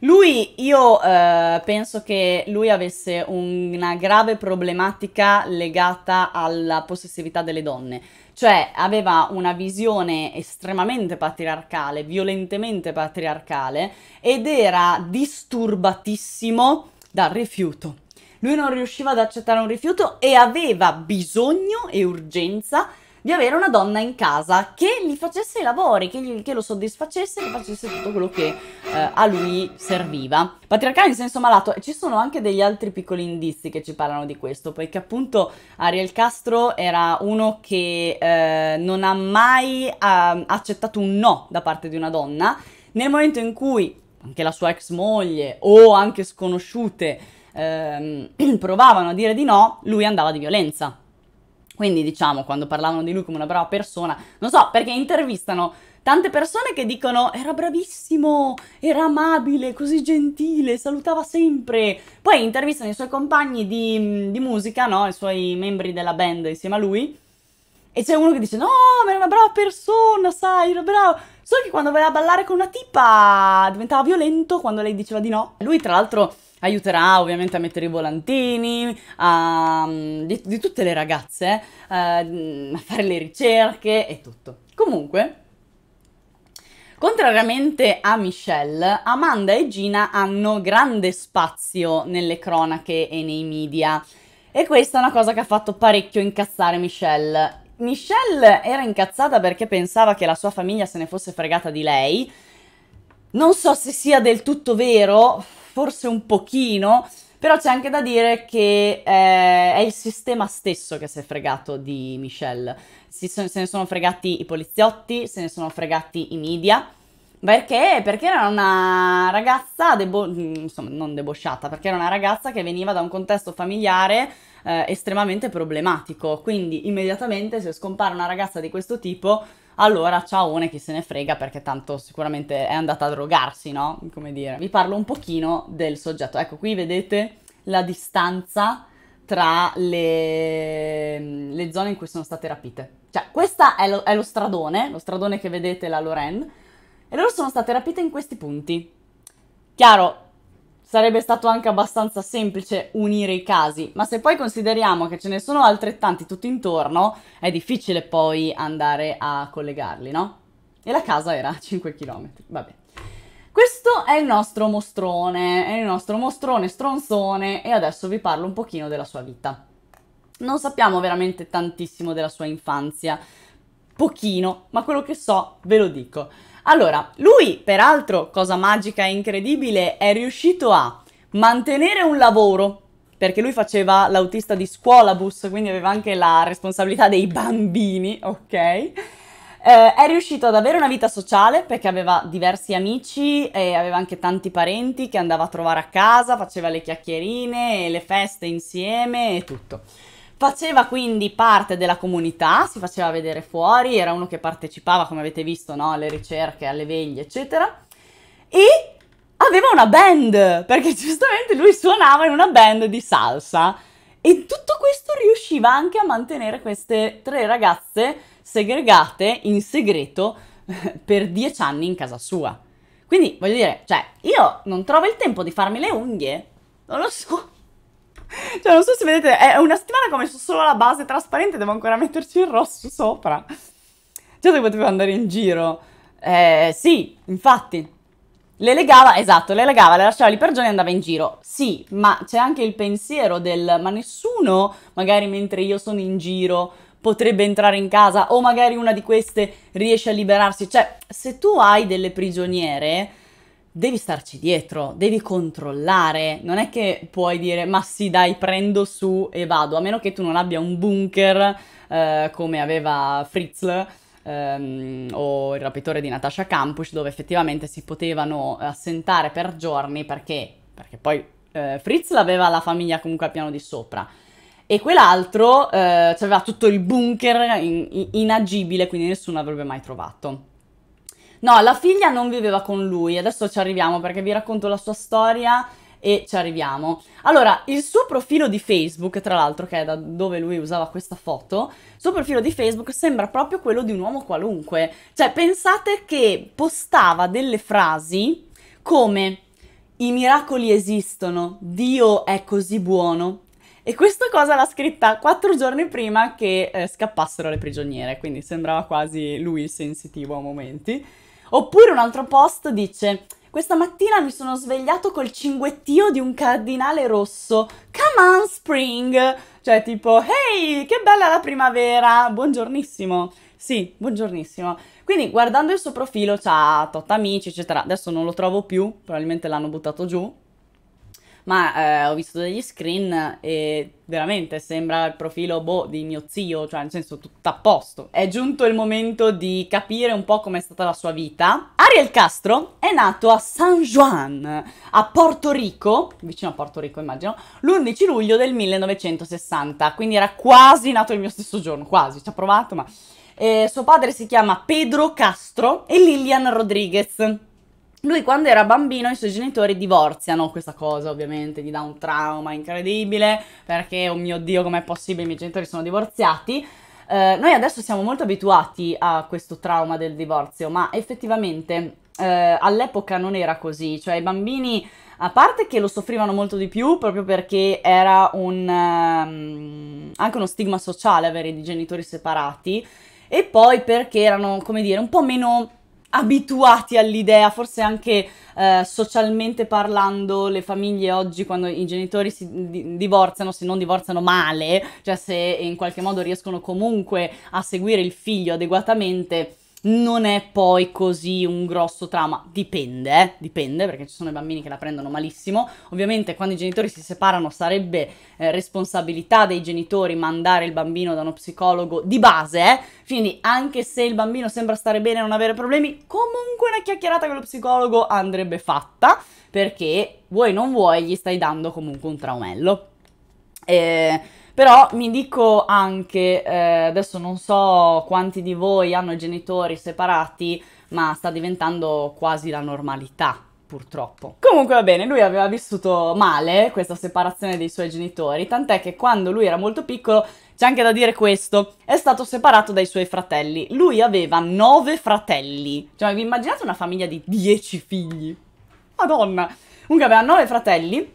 Lui, io eh, penso che lui avesse una grave problematica legata alla possessività delle donne, cioè aveva una visione estremamente patriarcale, violentemente patriarcale ed era disturbatissimo dal rifiuto. Lui non riusciva ad accettare un rifiuto e aveva bisogno e urgenza di di avere una donna in casa che gli facesse i lavori, che, gli, che lo soddisfacesse, che facesse tutto quello che eh, a lui serviva. Patriarcale in senso malato, ci sono anche degli altri piccoli indizi che ci parlano di questo, perché appunto Ariel Castro era uno che eh, non ha mai eh, accettato un no da parte di una donna, nel momento in cui anche la sua ex moglie o anche sconosciute ehm, [clears throat] provavano a dire di no, lui andava di violenza. Quindi diciamo, quando parlavano di lui come una brava persona, non so, perché intervistano tante persone che dicono era bravissimo, era amabile, così gentile, salutava sempre. Poi intervistano i suoi compagni di, di musica, no? I suoi membri della band insieme a lui. E c'è uno che dice: No, ma era una brava persona, sai, era bravo. Solo che quando voleva ballare con una tipa diventava violento quando lei diceva di no. Lui, tra l'altro, aiuterà ovviamente a mettere i volantini, a, mm, di, di, tutte le ragazze, eh, a fare le ricerche e tutto. Comunque, Contrariamente a Michelle, Amanda e Gina hanno grande spazio nelle cronache e nei media. E questa è una cosa che ha fatto parecchio incazzare Michelle. Michelle era incazzata perché pensava che la sua famiglia se ne fosse fregata di lei. Non so se sia del tutto vero, forse un pochino, però c'è anche da dire che eh, è il sistema stesso che si è fregato di Michelle. Si, se ne sono fregati i poliziotti, se ne sono fregati i media. Perché? Perché era una ragazza, debo- mm, insomma, non debosciata, perché era una ragazza che veniva da un contesto familiare eh, estremamente problematico. Quindi immediatamente se scompare una ragazza di questo tipo allora ciao ciaone chi se ne frega perché tanto sicuramente è andata a drogarsi, no? Come dire. Vi parlo un pochino del soggetto. Ecco, qui vedete la distanza tra le, le zone in cui sono state rapite. Cioè, questo è, è lo stradone, lo stradone che vedete la Lorraine, e loro sono state rapite in questi punti. Chiaro, sarebbe stato anche abbastanza semplice unire i casi, ma se poi consideriamo che ce ne sono altrettanti tutto intorno, è difficile poi andare a collegarli, no? E la casa era a 5 km, vabbè. Questo è il nostro mostrone, è il nostro mostrone stronzone e adesso vi parlo un pochino della sua vita. Non sappiamo veramente tantissimo della sua infanzia, pochino, ma quello che so ve lo dico. Allora, lui, peraltro, cosa magica e incredibile, è riuscito a mantenere un lavoro, perché lui faceva l'autista di scuolabus, quindi aveva anche la responsabilità dei bambini, ok? Eh, è riuscito ad avere una vita sociale perché aveva diversi amici e aveva anche tanti parenti che andava a trovare a casa, faceva le chiacchierine, e le feste insieme e tutto. Faceva quindi parte della comunità, si faceva vedere fuori, era uno che partecipava, come avete visto, no? alle ricerche, alle veglie, eccetera. E aveva una band, perché giustamente lui suonava in una band di salsa. E tutto questo riusciva anche a mantenere queste tre ragazze segregate in segreto eh, per dieci anni in casa sua. Quindi voglio dire, cioè, io non trovo il tempo di farmi le unghie. Non lo so. Cioè, non so se vedete, è una settimana che ho messo solo la base trasparente, devo ancora metterci il rosso sopra. Cioè, che potevo andare in giro. Eh, sì, infatti. Le legava, esatto, le legava, le lasciava lì per giorni e andava in giro. Sì, ma c'è anche il pensiero del, ma nessuno, magari mentre io sono in giro, potrebbe entrare in casa o magari una di queste riesce a liberarsi. Cioè, se tu hai delle prigioniere devi starci dietro, devi controllare, non è che puoi dire ma sì dai prendo su e vado, a meno che tu non abbia un bunker eh, come aveva Fritzl ehm, o il rapitore di Natasha Campus dove effettivamente si potevano eh, assentare per giorni perché, perché poi eh, Fritzl aveva la famiglia comunque al piano di sopra e quell'altro eh, aveva tutto il bunker in, in, inagibile quindi nessuno l'avrebbe mai trovato. No, la figlia non viveva con lui, adesso ci arriviamo perché vi racconto la sua storia e ci arriviamo. Allora, il suo profilo di Facebook, tra l'altro, che è da dove lui usava questa foto, il suo profilo di Facebook sembra proprio quello di un uomo qualunque. Cioè, pensate che postava delle frasi come i miracoli esistono, Dio è così buono. E questa cosa l'ha scritta quattro giorni prima che eh, scappassero le prigioniere, quindi sembrava quasi lui sensitivo a momenti. Oppure un altro post dice: Questa mattina mi sono svegliato col cinguettio di un cardinale rosso. Come on, spring! Cioè, tipo, hey, che bella la primavera! Buongiornissimo. Sì, buongiornissimo. Quindi guardando il suo profilo c'ha tot amici, eccetera. Adesso non lo trovo più, probabilmente l'hanno buttato giù, ma eh, ho visto degli screen e veramente sembra il profilo boh di mio zio, cioè nel senso tutto a posto. È giunto il momento di capire un po' com'è stata la sua vita. Ariel Castro è nato a San Juan, a Porto Rico, vicino a Porto Rico immagino, l'11 luglio del 1960, quindi era quasi nato il mio stesso giorno, quasi, ci ha provato ma... Eh, suo padre si chiama Pedro Castro e Lilian Rodriguez. Lui quando era bambino i suoi genitori divorziano, questa cosa ovviamente gli dà un trauma incredibile perché oh mio dio com'è possibile i miei genitori sono divorziati. Eh, noi adesso siamo molto abituati a questo trauma del divorzio, ma effettivamente eh, all'epoca non era così, cioè i bambini a parte che lo soffrivano molto di più proprio perché era un, um, anche uno stigma sociale avere i genitori separati e poi perché erano, come dire, un po' meno abituati all'idea, forse anche eh, socialmente parlando, le famiglie oggi quando i genitori si di- divorziano, se non divorziano male, cioè se in qualche modo riescono comunque a seguire il figlio adeguatamente, non è poi così un grosso trauma, dipende, eh? dipende perché ci sono i bambini che la prendono malissimo, ovviamente quando i genitori si separano sarebbe eh, responsabilità dei genitori mandare il bambino da uno psicologo di base, eh? quindi anche se il bambino sembra stare bene e non avere problemi, comunque una chiacchierata con lo psicologo andrebbe fatta perché vuoi non vuoi gli stai dando comunque un traumello. Eh, però mi dico anche, eh, adesso non so quanti di voi hanno genitori separati, ma sta diventando quasi la normalità purtroppo. Comunque va bene, lui aveva vissuto male questa separazione dei suoi genitori, tant'è che quando lui era molto piccolo, c'è anche da dire questo, è stato separato dai suoi fratelli. Lui aveva nove fratelli, cioè vi immaginate una famiglia di dieci figli? Madonna! Comunque aveva nove fratelli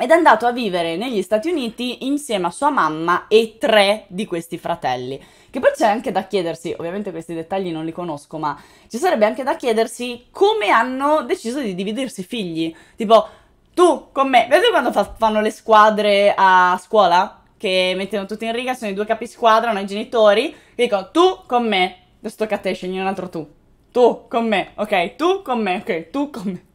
ed è andato a vivere negli Stati Uniti insieme a sua mamma e tre di questi fratelli. Che poi c'è anche da chiedersi, ovviamente questi dettagli non li conosco, ma ci sarebbe anche da chiedersi come hanno deciso di dividersi i figli. Tipo, tu con me, vedi quando fa- fanno le squadre a scuola? Che mettono tutti in riga, sono i due capi squadra, hanno i genitori, e dicono tu con me, adesso tocca a te, scegli un altro tu. Tu con me, ok, tu con me, ok, tu con me.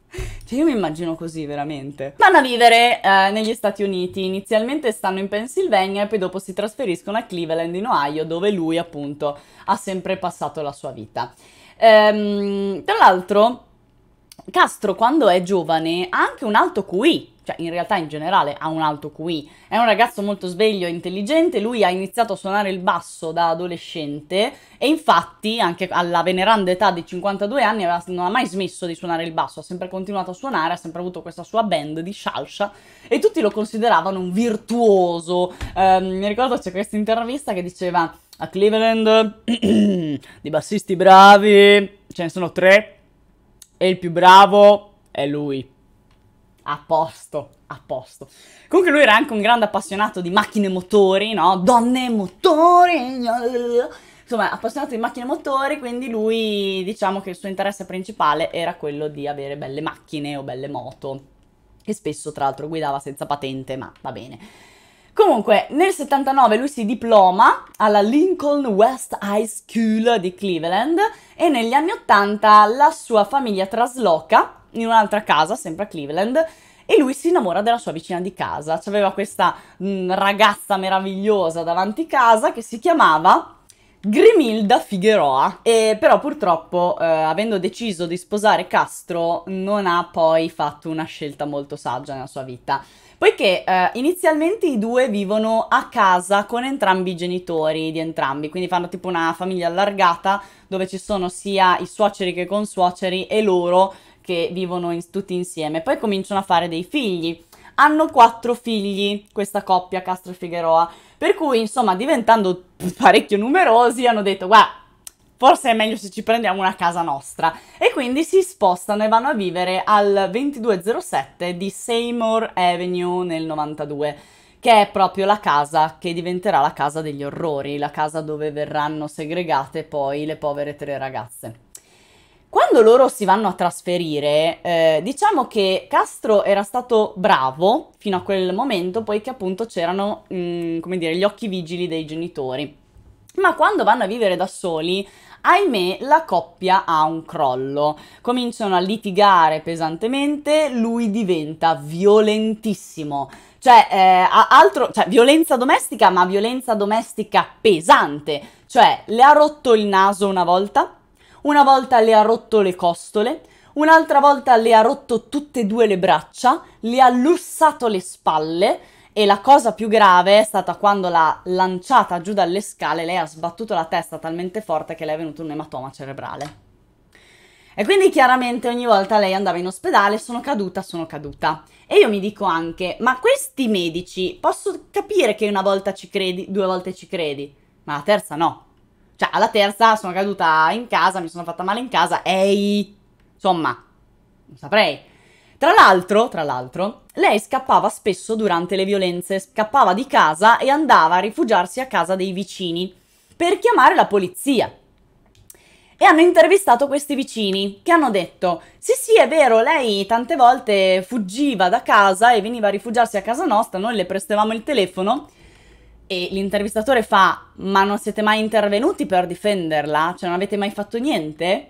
Cioè io mi immagino così veramente. Vanno a vivere eh, negli Stati Uniti, inizialmente stanno in Pennsylvania e poi dopo si trasferiscono a Cleveland in Ohio dove lui appunto ha sempre passato la sua vita. Ehm, tra l'altro Castro quando è giovane ha anche un alto QI, cioè in realtà in generale ha un alto QI, è un ragazzo molto sveglio e intelligente, lui ha iniziato a suonare il basso da adolescente e infatti anche alla veneranda età di 52 anni aveva, non ha mai smesso di suonare il basso, ha sempre continuato a suonare, ha sempre avuto questa sua band di scialscia e tutti lo consideravano un virtuoso. Eh, mi ricordo c'è questa intervista che diceva a Cleveland [clears throat] di bassisti bravi ce ne sono tre e il più bravo è lui. A posto, a posto. Comunque lui era anche un grande appassionato di macchine e motori, no? Donne e motori! Insomma, appassionato di macchine e motori, quindi lui diciamo che il suo interesse principale era quello di avere belle macchine o belle moto, che spesso tra l'altro guidava senza patente, ma va bene. Comunque, nel 79 lui si diploma alla Lincoln West High School di Cleveland e negli anni 80 la sua famiglia trasloca in un'altra casa, sempre a Cleveland, e lui si innamora della sua vicina di casa. C'aveva questa mh, mm, ragazza meravigliosa davanti casa che si chiamava Grimilda Figueroa, e però purtroppo eh, avendo deciso di sposare Castro non ha poi fatto una scelta molto saggia nella sua vita, poiché eh, inizialmente i due vivono a casa con entrambi i genitori di entrambi, quindi fanno tipo una famiglia allargata dove ci sono sia i suoceri che i consuoceri e loro che vivono in, tutti insieme. Poi cominciano a fare dei figli. Hanno quattro figli, questa coppia Castro e Figueroa. Per cui, insomma, diventando parecchio numerosi, hanno detto, guarda, forse è meglio se ci prendiamo una casa nostra. E quindi si spostano e vanno a vivere al 2207 di Seymour Avenue nel 92, che è proprio la casa che diventerà la casa degli orrori, la casa dove verranno segregate poi le povere tre ragazze. Quando loro si vanno a trasferire, eh, diciamo che Castro era stato bravo fino a quel momento, poiché appunto c'erano, mh, mm, come dire, gli occhi vigili dei genitori. Ma quando vanno a vivere da soli, ahimè, la coppia ha un crollo. Cominciano a litigare pesantemente, lui diventa violentissimo. Cioè, eh, altro, cioè, violenza domestica, ma violenza domestica pesante. Cioè, le ha rotto il naso una volta, una volta le ha rotto le costole, un'altra volta le ha rotto tutte e due le braccia, le ha lussato le spalle e la cosa più grave è stata quando l'ha lanciata giù dalle scale, lei ha sbattuto la testa talmente forte che le è venuto un ematoma cerebrale. E quindi chiaramente ogni volta lei andava in ospedale, sono caduta, sono caduta. E io mi dico anche, ma questi medici, posso capire che una volta ci credi, due volte ci credi, ma la terza no. Cioè, alla terza sono caduta in casa, mi sono fatta male in casa, ehi! Insomma, non saprei. Tra l'altro, tra l'altro, lei scappava spesso durante le violenze, scappava di casa e andava a rifugiarsi a casa dei vicini per chiamare la polizia. E hanno intervistato questi vicini che hanno detto: Sì, sì, è vero, lei tante volte fuggiva da casa e veniva a rifugiarsi a casa nostra, noi le prestavamo il telefono e l'intervistatore fa ma non siete mai intervenuti per difenderla? Cioè non avete mai fatto niente?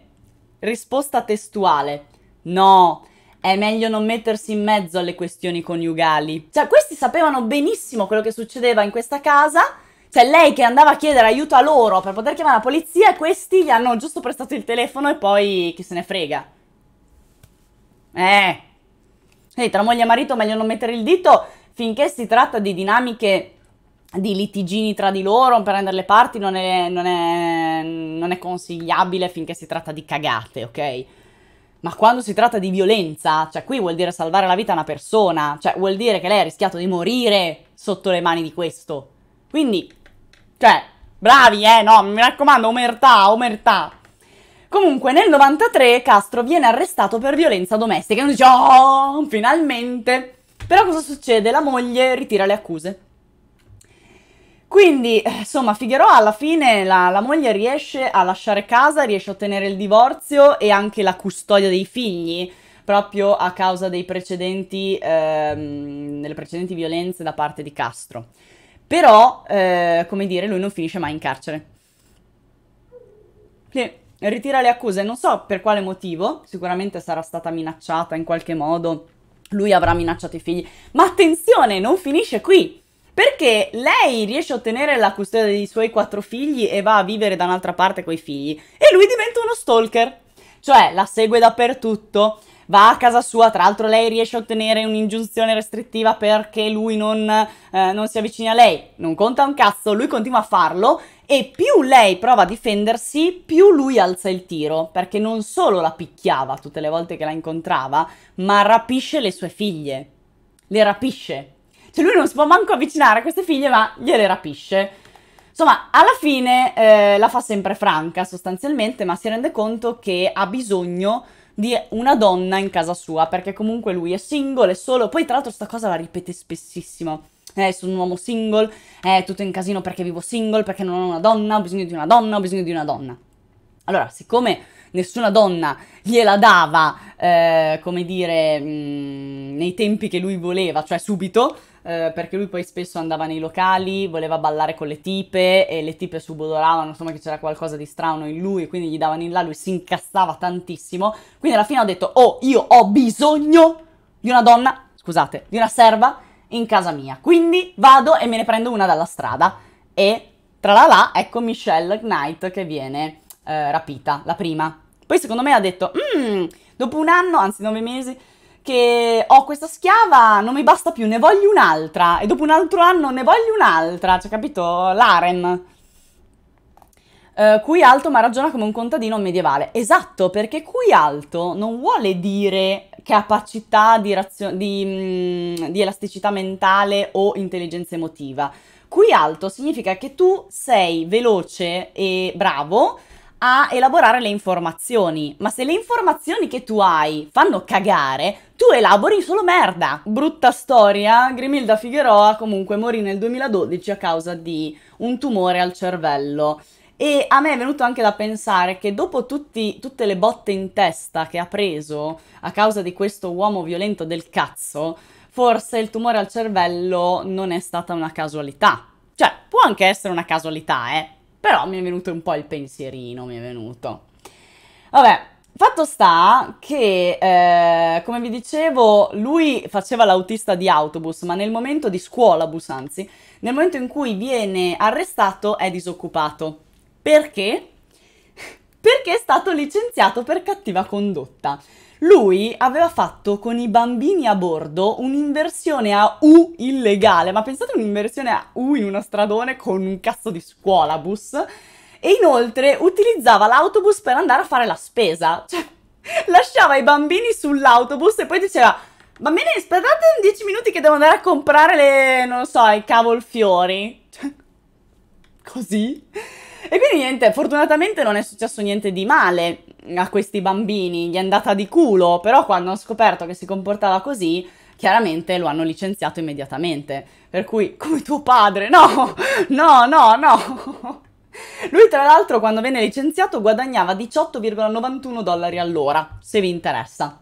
Risposta testuale. No, è meglio non mettersi in mezzo alle questioni coniugali. Cioè questi sapevano benissimo quello che succedeva in questa casa. Cioè lei che andava a chiedere aiuto a loro per poter chiamare la polizia e questi gli hanno giusto prestato il telefono e poi chi se ne frega. Eh. Quindi tra moglie e marito meglio non mettere il dito finché si tratta di dinamiche di litigini tra di loro per rendere le parti non è, non, è, non è consigliabile finché si tratta di cagate, ok? Ma quando si tratta di violenza, cioè qui vuol dire salvare la vita a una persona, cioè vuol dire che lei ha rischiato di morire sotto le mani di questo. Quindi, cioè, bravi, eh, no, mi raccomando, omertà, omertà. Comunque nel 93 Castro viene arrestato per violenza domestica e uno dice, oh, finalmente. Però cosa succede? La moglie ritira le accuse. Quindi, eh, insomma, Figueroa alla fine la, la, moglie riesce a lasciare casa, riesce a ottenere il divorzio e anche la custodia dei figli, proprio a causa precedenti, ehm, delle precedenti violenze da parte di Castro. Però, eh, come dire, lui non finisce mai in carcere. Sì, ritira le accuse, non so per quale motivo, sicuramente sarà stata minacciata in qualche modo, lui avrà minacciato i figli, ma attenzione, non finisce qui! perché lei riesce a ottenere la custodia dei suoi quattro figli e va a vivere da un'altra parte con i figli e lui diventa uno stalker, cioè la segue dappertutto. Va a casa sua, tra l'altro lei riesce a ottenere un'ingiunzione restrittiva perché lui non, eh, non si avvicina a lei. Non conta un cazzo, lui continua a farlo e più lei prova a difendersi, più lui alza il tiro, perché non solo la picchiava tutte le volte che la incontrava, ma rapisce le sue figlie. Le rapisce cioè lui non si può manco avvicinare a queste figlie ma gliele rapisce. Insomma, alla fine eh, la fa sempre franca sostanzialmente, ma si rende conto che ha bisogno di una donna in casa sua, perché comunque lui è single, è solo. Poi tra l'altro sta cosa la ripete spessissimo. Eh, sono un uomo single, è eh, tutto in casino perché vivo single, perché non ho una donna, ho bisogno di una donna, ho bisogno di una donna. Allora, siccome nessuna donna gliela dava, eh, come dire, mh, mm, nei tempi che lui voleva, cioè subito, eh, perché lui poi spesso andava nei locali, voleva ballare con le tipe e le tipe subodoravano, insomma che c'era qualcosa di strano in lui, quindi gli davano in là, lui si incassava tantissimo. Quindi alla fine ho detto, oh, io ho bisogno di una donna, scusate, di una serva in casa mia. Quindi vado e me ne prendo una dalla strada e tra la là ecco Michelle Knight che viene eh, rapita, la prima. Poi secondo me ha detto, mm, dopo un anno, anzi nove mesi, che ho questa schiava, non mi basta più, ne voglio un'altra. E dopo un altro anno ne voglio un'altra, cioè capito? L'harem. Uh, eh, qui alto ma ragiona come un contadino medievale. Esatto, perché qui alto non vuole dire capacità di, di, mh, mm, di elasticità mentale o intelligenza emotiva. Qui alto significa che tu sei veloce e bravo, a elaborare le informazioni, ma se le informazioni che tu hai fanno cagare, tu elabori solo merda. Brutta storia, Grimilda Figueroa comunque morì nel 2012 a causa di un tumore al cervello. E a me è venuto anche da pensare che dopo tutti, tutte le botte in testa che ha preso a causa di questo uomo violento del cazzo, forse il tumore al cervello non è stata una casualità. Cioè, può anche essere una casualità, eh, però mi è venuto un po' il pensierino, mi è venuto. Vabbè, Fatto sta che, eh, come vi dicevo, lui faceva l'autista di autobus, ma nel momento di scuola, bus anzi, nel momento in cui viene arrestato è disoccupato. Perché? [laughs] Perché è stato licenziato per cattiva condotta. Lui aveva fatto con i bambini a bordo un'inversione a U illegale, ma pensate un'inversione a U in uno stradone con un cazzo di scuolabus. E inoltre utilizzava l'autobus per andare a fare la spesa. Cioè, [laughs] lasciava i bambini sull'autobus e poi diceva bambini aspettate 10 minuti che devo andare a comprare le, non lo so, i cavolfiori. Cioè, [laughs] così. E quindi niente, fortunatamente non è successo niente di male a questi bambini, gli è andata di culo, però quando hanno scoperto che si comportava così, chiaramente lo hanno licenziato immediatamente. Per cui, come tuo padre, no, [laughs] no, no, no. Lui, tra l'altro, quando venne licenziato guadagnava 18,91 dollari all'ora, se vi interessa.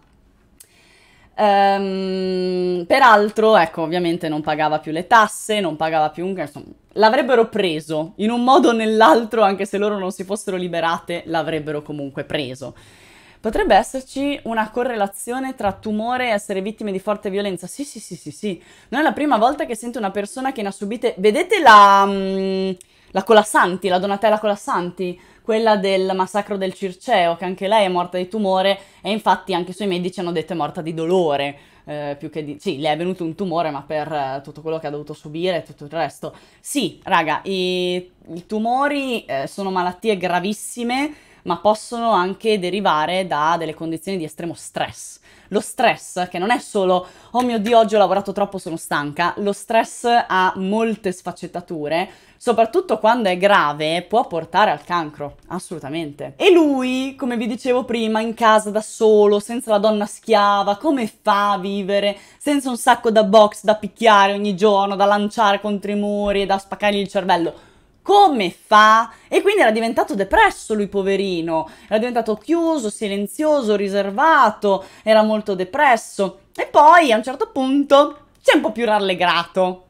Ehm, peraltro, ecco, ovviamente non pagava più le tasse, non pagava più un... Insomma, l'avrebbero preso in un modo o nell'altro, anche se loro non si fossero liberate, l'avrebbero comunque preso. Potrebbe esserci una correlazione tra tumore e essere vittime di forte violenza? Sì, sì, sì, sì, sì. Non è la prima volta che sento una persona che ne ha subite... Vedete la... Mm, la Colassanti, la Donatella Colassanti, quella del massacro del Circeo, che anche lei è morta di tumore e infatti anche i suoi medici hanno detto è morta di dolore. Eh, più che di... Sì, le è venuto un tumore, ma per eh, tutto quello che ha dovuto subire e tutto il resto. Sì, raga, i, i tumori eh, sono malattie gravissime, ma possono anche derivare da delle condizioni di estremo stress. Lo stress, che non è solo oh mio dio, oggi ho lavorato troppo, sono stanca, lo stress ha molte sfaccettature soprattutto quando è grave, può portare al cancro, assolutamente. E lui, come vi dicevo prima, in casa da solo, senza la donna schiava, come fa a vivere senza un sacco da box da picchiare ogni giorno, da lanciare contro i muri, e da spaccargli il cervello? come fa? E quindi era diventato depresso lui poverino, era diventato chiuso, silenzioso, riservato, era molto depresso e poi a un certo punto si è un po' più rallegrato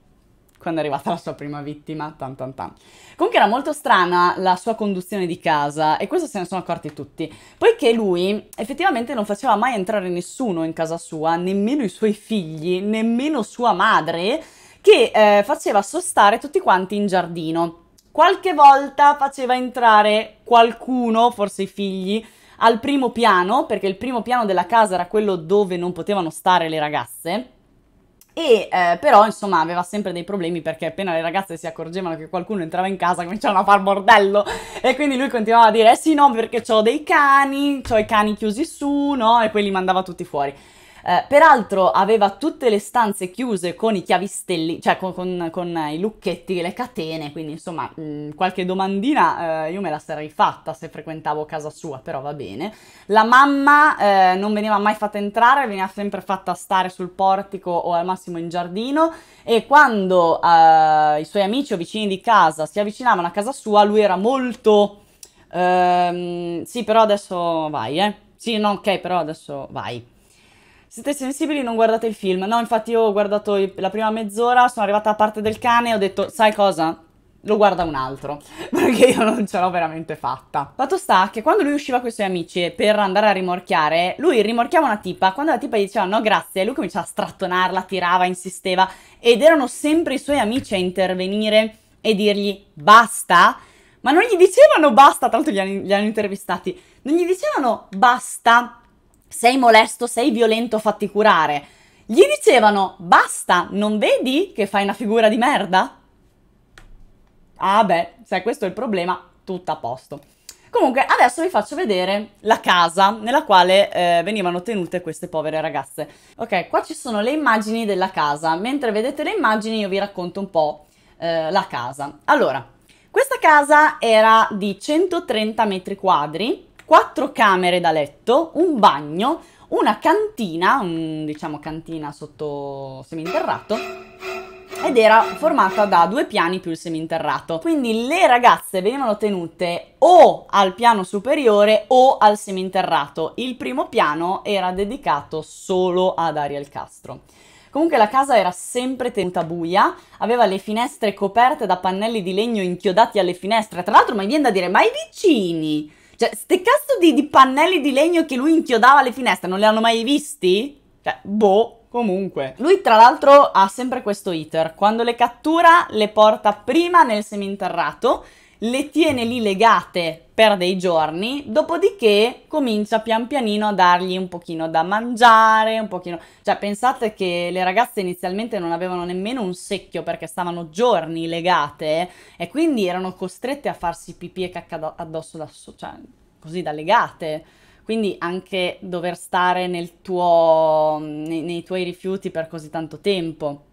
quando è arrivata la sua prima vittima, tan tan tan. Comunque era molto strana la sua conduzione di casa e questo se ne sono accorti tutti, poiché lui effettivamente non faceva mai entrare nessuno in casa sua, nemmeno i suoi figli, nemmeno sua madre, che eh, faceva sostare tutti quanti in giardino. Qualche volta faceva entrare qualcuno, forse i figli, al primo piano, perché il primo piano della casa era quello dove non potevano stare le ragazze e eh, però, insomma, aveva sempre dei problemi perché appena le ragazze si accorgevano che qualcuno entrava in casa cominciavano a far bordello. E quindi lui continuava a dire: eh sì, no, perché ho dei cani, ho i cani chiusi su, no? E poi li mandava tutti fuori. Eh, peraltro aveva tutte le stanze chiuse con i chiavistelli, cioè con, con, con i lucchetti, le catene, quindi insomma mh, mm, qualche domandina eh, io me la sarei fatta se frequentavo casa sua, però va bene. La mamma eh, non veniva mai fatta entrare, veniva sempre fatta stare sul portico o al massimo in giardino e quando eh, i suoi amici o vicini di casa si avvicinavano a casa sua lui era molto... Ehm, sì, però adesso vai, eh. Sì, no, ok, però adesso vai siete sensibili, non guardate il film. No, infatti io ho guardato la prima mezz'ora, sono arrivata a parte del cane e ho detto, sai cosa? Lo guarda un altro, [laughs] perché io non ce l'ho veramente fatta. Fatto sta che quando lui usciva con i suoi amici per andare a rimorchiare, lui rimorchiava una tipa, quando la tipa gli diceva no grazie, lui cominciava a strattonarla, tirava, insisteva, ed erano sempre i suoi amici a intervenire e dirgli basta, ma non gli dicevano basta, tanto li hanno, li hanno intervistati, non gli dicevano basta, sei molesto, sei violento, fatti curare. Gli dicevano, basta, non vedi che fai una figura di merda? Ah beh, se questo è il problema, tutto a posto. Comunque, adesso vi faccio vedere la casa nella quale eh, venivano tenute queste povere ragazze. Ok, qua ci sono le immagini della casa. Mentre vedete le immagini io vi racconto un po' eh, la casa. Allora, questa casa era di 130 metri quadri, quattro camere da letto, un bagno, una cantina, un, diciamo cantina sotto seminterrato ed era formata da due piani più il seminterrato. Quindi le ragazze venivano tenute o al piano superiore o al seminterrato. Il primo piano era dedicato solo ad Ariel Castro. Comunque la casa era sempre tenuta buia, aveva le finestre coperte da pannelli di legno inchiodati alle finestre. Tra l'altro mi viene da dire, ma i vicini? Cioè, ste cazzo di, di pannelli di legno che lui inchiodava alle finestre, non li hanno mai visti? Cioè, boh. Comunque, lui tra l'altro ha sempre questo iter. Quando le cattura, le porta prima nel seminterrato, le tiene lì legate per dei giorni, dopodiché comincia pian pianino a dargli un pochino da mangiare, un pochino... Cioè, pensate che le ragazze inizialmente non avevano nemmeno un secchio perché stavano giorni legate e quindi erano costrette a farsi pipì e cacca addosso da so- cioè, così da legate. Quindi anche dover stare tuo, nei, nei tuoi rifiuti per così tanto tempo.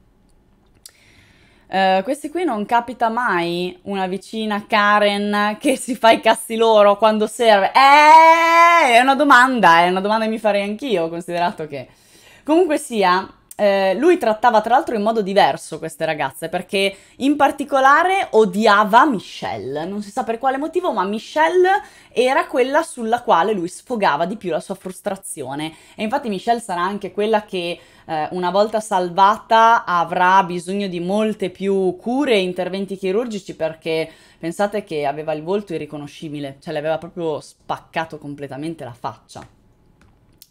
Uh, questi qui non capita mai una vicina Karen che si fa i cazzi loro quando serve. Eh, è una domanda, eh, è una domanda che mi farei anch'io, considerato che... Comunque sia, eh, lui trattava tra l'altro in modo diverso queste ragazze perché in particolare odiava Michelle, non si sa per quale motivo, ma Michelle era quella sulla quale lui sfogava di più la sua frustrazione e infatti Michelle sarà anche quella che eh, una volta salvata avrà bisogno di molte più cure e interventi chirurgici perché pensate che aveva il volto irriconoscibile, cioè le aveva proprio spaccato completamente la faccia.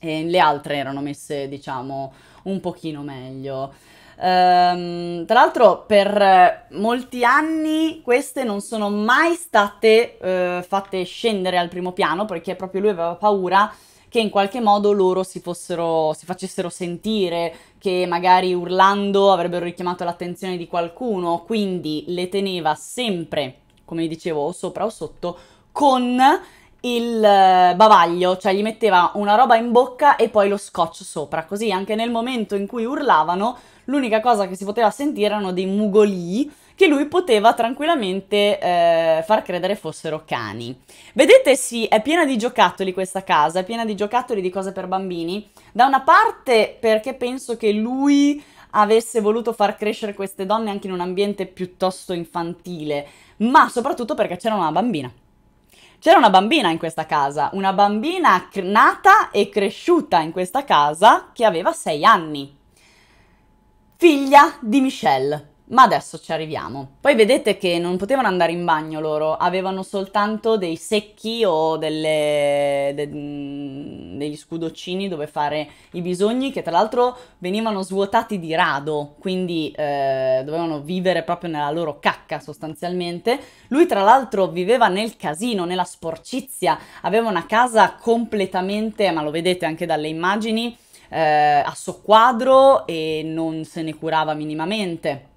E le altre erano messe, diciamo, un pochino meglio. Um, tra l'altro per eh, molti anni queste non sono mai state uh, fatte scendere al primo piano perché proprio lui aveva paura che in qualche modo loro si, fossero, si facessero sentire, che magari urlando avrebbero richiamato l'attenzione di qualcuno, quindi le teneva sempre, come dicevo, o sopra o sotto con il eh, bavaglio, cioè gli metteva una roba in bocca e poi lo scotch sopra, così anche nel momento in cui urlavano l'unica cosa che si poteva sentire erano dei mugolii che lui poteva tranquillamente eh, far credere fossero cani. Vedete, sì, è piena di giocattoli questa casa, è piena di giocattoli di cose per bambini. Da una parte perché penso che lui avesse voluto far crescere queste donne anche in un ambiente piuttosto infantile, ma soprattutto perché c'era una bambina. C'era una bambina in questa casa, una bambina nata e cresciuta in questa casa che aveva sei anni, figlia di Michelle. Ma adesso ci arriviamo. Poi vedete che non potevano andare in bagno loro, avevano soltanto dei secchi o delle, de, mm, degli scudoccini dove fare i bisogni, che tra l'altro venivano svuotati di rado, quindi eh, dovevano vivere proprio nella loro cacca sostanzialmente. Lui tra l'altro viveva nel casino, nella sporcizia, aveva una casa completamente, ma lo vedete anche dalle immagini, eh, a soqquadro e non se ne curava minimamente.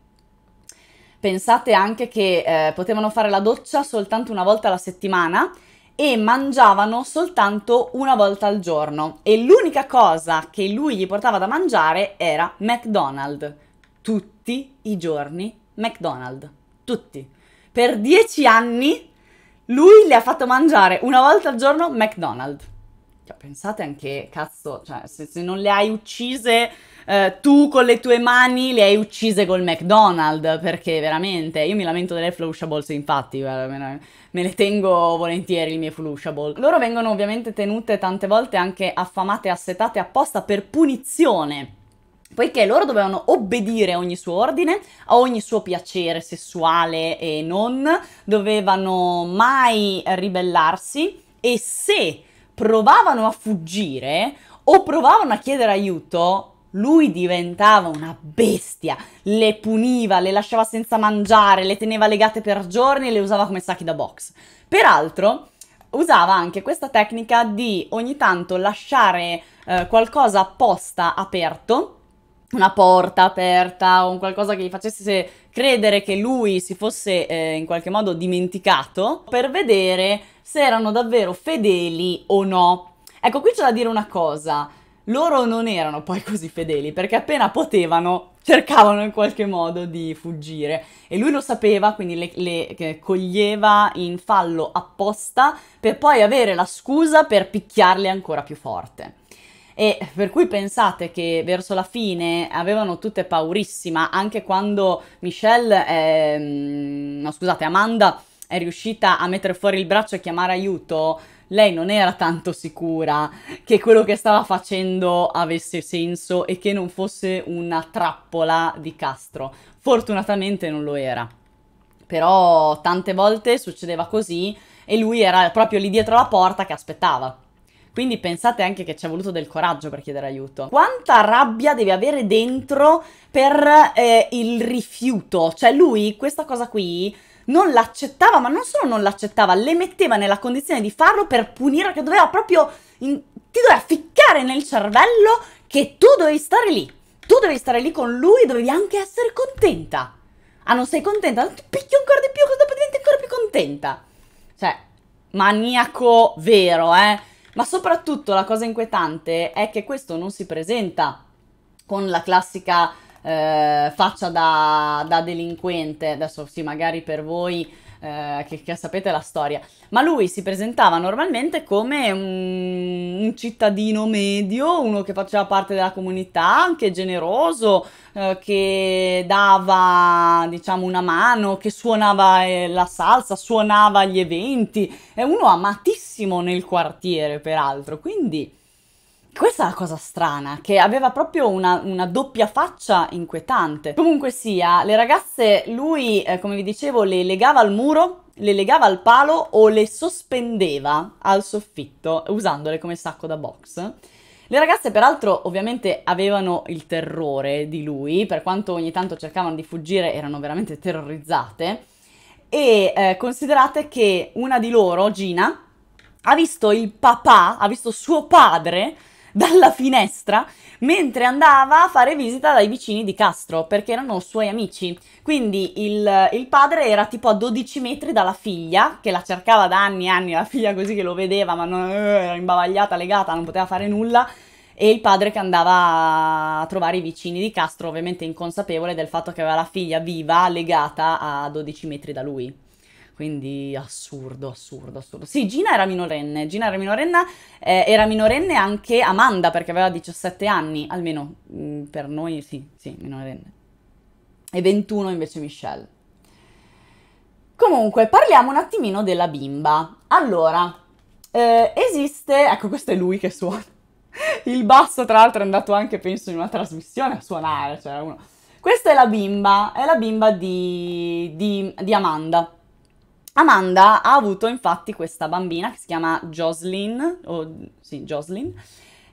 Pensate anche che eh, potevano fare la doccia soltanto una volta alla settimana e mangiavano soltanto una volta al giorno e l'unica cosa che lui gli portava da mangiare era McDonald's. Tutti i giorni McDonald's. Tutti. Per dieci anni lui le ha fatto mangiare una volta al giorno McDonald's. Cioè, pensate anche, cazzo, cioè, se, se, non le hai uccise eh, tu con le tue mani, le hai uccise col McDonald's, perché veramente, io mi lamento delle flushables, infatti, me le tengo volentieri le mie flushables. Loro vengono ovviamente tenute tante volte anche affamate e assetate apposta per punizione poiché loro dovevano obbedire a ogni suo ordine, a ogni suo piacere sessuale e non, dovevano mai ribellarsi e se provavano a fuggire o provavano a chiedere aiuto, lui diventava una bestia, le puniva, le lasciava senza mangiare, le teneva legate per giorni e le usava come sacchi da box. Peraltro, usava anche questa tecnica di ogni tanto lasciare eh, qualcosa apposta aperto una porta aperta o un qualcosa che gli facesse credere che lui si fosse eh, in qualche modo dimenticato per vedere se erano davvero fedeli o no. Ecco, qui c'è da dire una cosa. Loro non erano poi così fedeli perché appena potevano cercavano in qualche modo di fuggire e lui lo sapeva, quindi le, le coglieva in fallo apposta per poi avere la scusa per picchiarle ancora più forte e per cui pensate che verso la fine avevano tutte paurissima, anche quando Michelle, è, mm, no scusate, Amanda è riuscita a mettere fuori il braccio e chiamare aiuto, lei non era tanto sicura che quello che stava facendo avesse senso e che non fosse una trappola di Castro. Fortunatamente non lo era. Però tante volte succedeva così e lui era proprio lì dietro la porta che aspettava. Quindi pensate anche che ci è voluto del coraggio per chiedere aiuto. Quanta rabbia devi avere dentro per eh, il rifiuto? Cioè lui questa cosa qui non l'accettava, ma non solo non l'accettava, le metteva nella condizione di farlo per punire, che doveva proprio... In, ti doveva ficcare nel cervello che tu dovevi stare lì. Tu dovevi stare lì con lui e dovevi anche essere contenta. Ah, non sei contenta? Ti picchio ancora di più, così dopo diventi ancora più contenta. Cioè, maniaco vero, eh? Ma soprattutto la cosa inquietante è che questo non si presenta con la classica eh, faccia da, da delinquente, adesso sì magari per voi eh, che, che, sapete la storia. Ma lui si presentava normalmente come un, un, cittadino medio, uno che faceva parte della comunità, anche generoso, eh, che dava, diciamo, una mano, che suonava eh, la salsa, suonava gli eventi. È uno amatissimo nel quartiere, peraltro, quindi questa è una cosa strana, che aveva proprio una, una, doppia faccia inquietante. Comunque sia, le ragazze, lui, eh, come vi dicevo, le legava al muro, le legava al palo o le sospendeva al soffitto, usandole come sacco da box. Le ragazze peraltro ovviamente avevano il terrore di lui, per quanto ogni tanto cercavano di fuggire erano veramente terrorizzate e eh, considerate che una di loro, Gina, ha visto il papà, ha visto suo padre dalla finestra mentre andava a fare visita dai vicini di Castro perché erano suoi amici. Quindi il, il padre era tipo a 12 metri dalla figlia che la cercava da anni e anni, la figlia così che lo vedeva ma non, eh, era imbavagliata, legata, non poteva fare nulla e il padre che andava a trovare i vicini di Castro, ovviamente inconsapevole del fatto che aveva la figlia viva legata a 12 metri da lui. Quindi assurdo, assurdo, assurdo. Sì, Gina era minorenne, Gina era minorenne, eh, era minorenne anche Amanda perché aveva 17 anni, almeno mh, mm, per noi sì, sì, minorenne. E 21 invece Michelle. Comunque, parliamo un attimino della bimba. Allora, eh, esiste, ecco questo è lui che suona. [laughs] Il basso tra l'altro è andato anche, penso, in una trasmissione a suonare, cioè uno... Questa è la bimba, è la bimba di, di, di Amanda. Amanda ha avuto infatti questa bambina che si chiama Jocelyn, o sì, Jocelyn,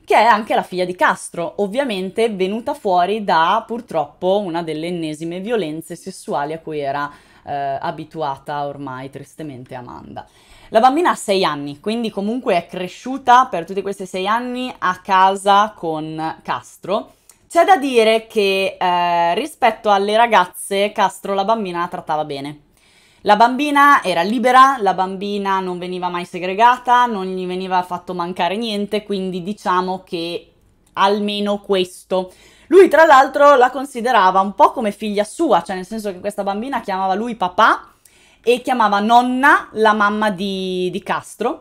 che è anche la figlia di Castro, ovviamente venuta fuori da purtroppo una delle ennesime violenze sessuali a cui era eh, abituata ormai tristemente Amanda. La bambina ha sei anni, quindi comunque è cresciuta per tutti questi sei anni a casa con Castro. C'è da dire che eh, rispetto alle ragazze, Castro la bambina la trattava bene, la bambina era libera, la bambina non veniva mai segregata, non gli veniva fatto mancare niente, quindi diciamo che almeno questo. Lui tra l'altro la considerava un po' come figlia sua, cioè nel senso che questa bambina chiamava lui papà e chiamava nonna la mamma di, di Castro.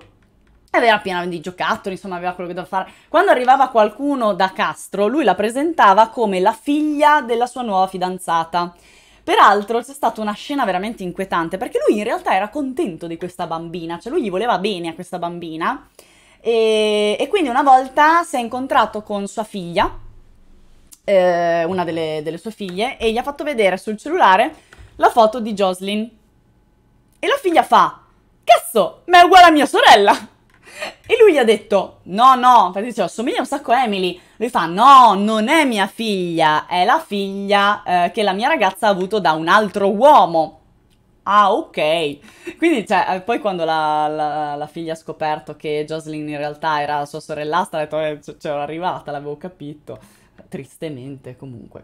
Ed era piena di giocattoli, insomma aveva quello che doveva fare. Quando arrivava qualcuno da Castro, lui la presentava come la figlia della sua nuova fidanzata. Peraltro c'è stata una scena veramente inquietante perché lui in realtà era contento di questa bambina, cioè lui gli voleva bene a questa bambina e, e quindi una volta si è incontrato con sua figlia, eh, una delle, delle sue figlie, e gli ha fatto vedere sul cellulare la foto di Jocelyn. E la figlia fa, cazzo, ma è uguale a mia sorella! E lui gli ha detto, no, no, perché diceva, somiglia un sacco a Emily. Lui fa, no, non è mia figlia, è la figlia eh, che la mia ragazza ha avuto da un altro uomo. Ah, ok. Quindi, cioè, eh, poi quando la, la, la, figlia ha scoperto che Jocelyn in realtà era la sua sorellastra, ha detto, eh, c'era arrivata, l'avevo capito. Tristemente, comunque.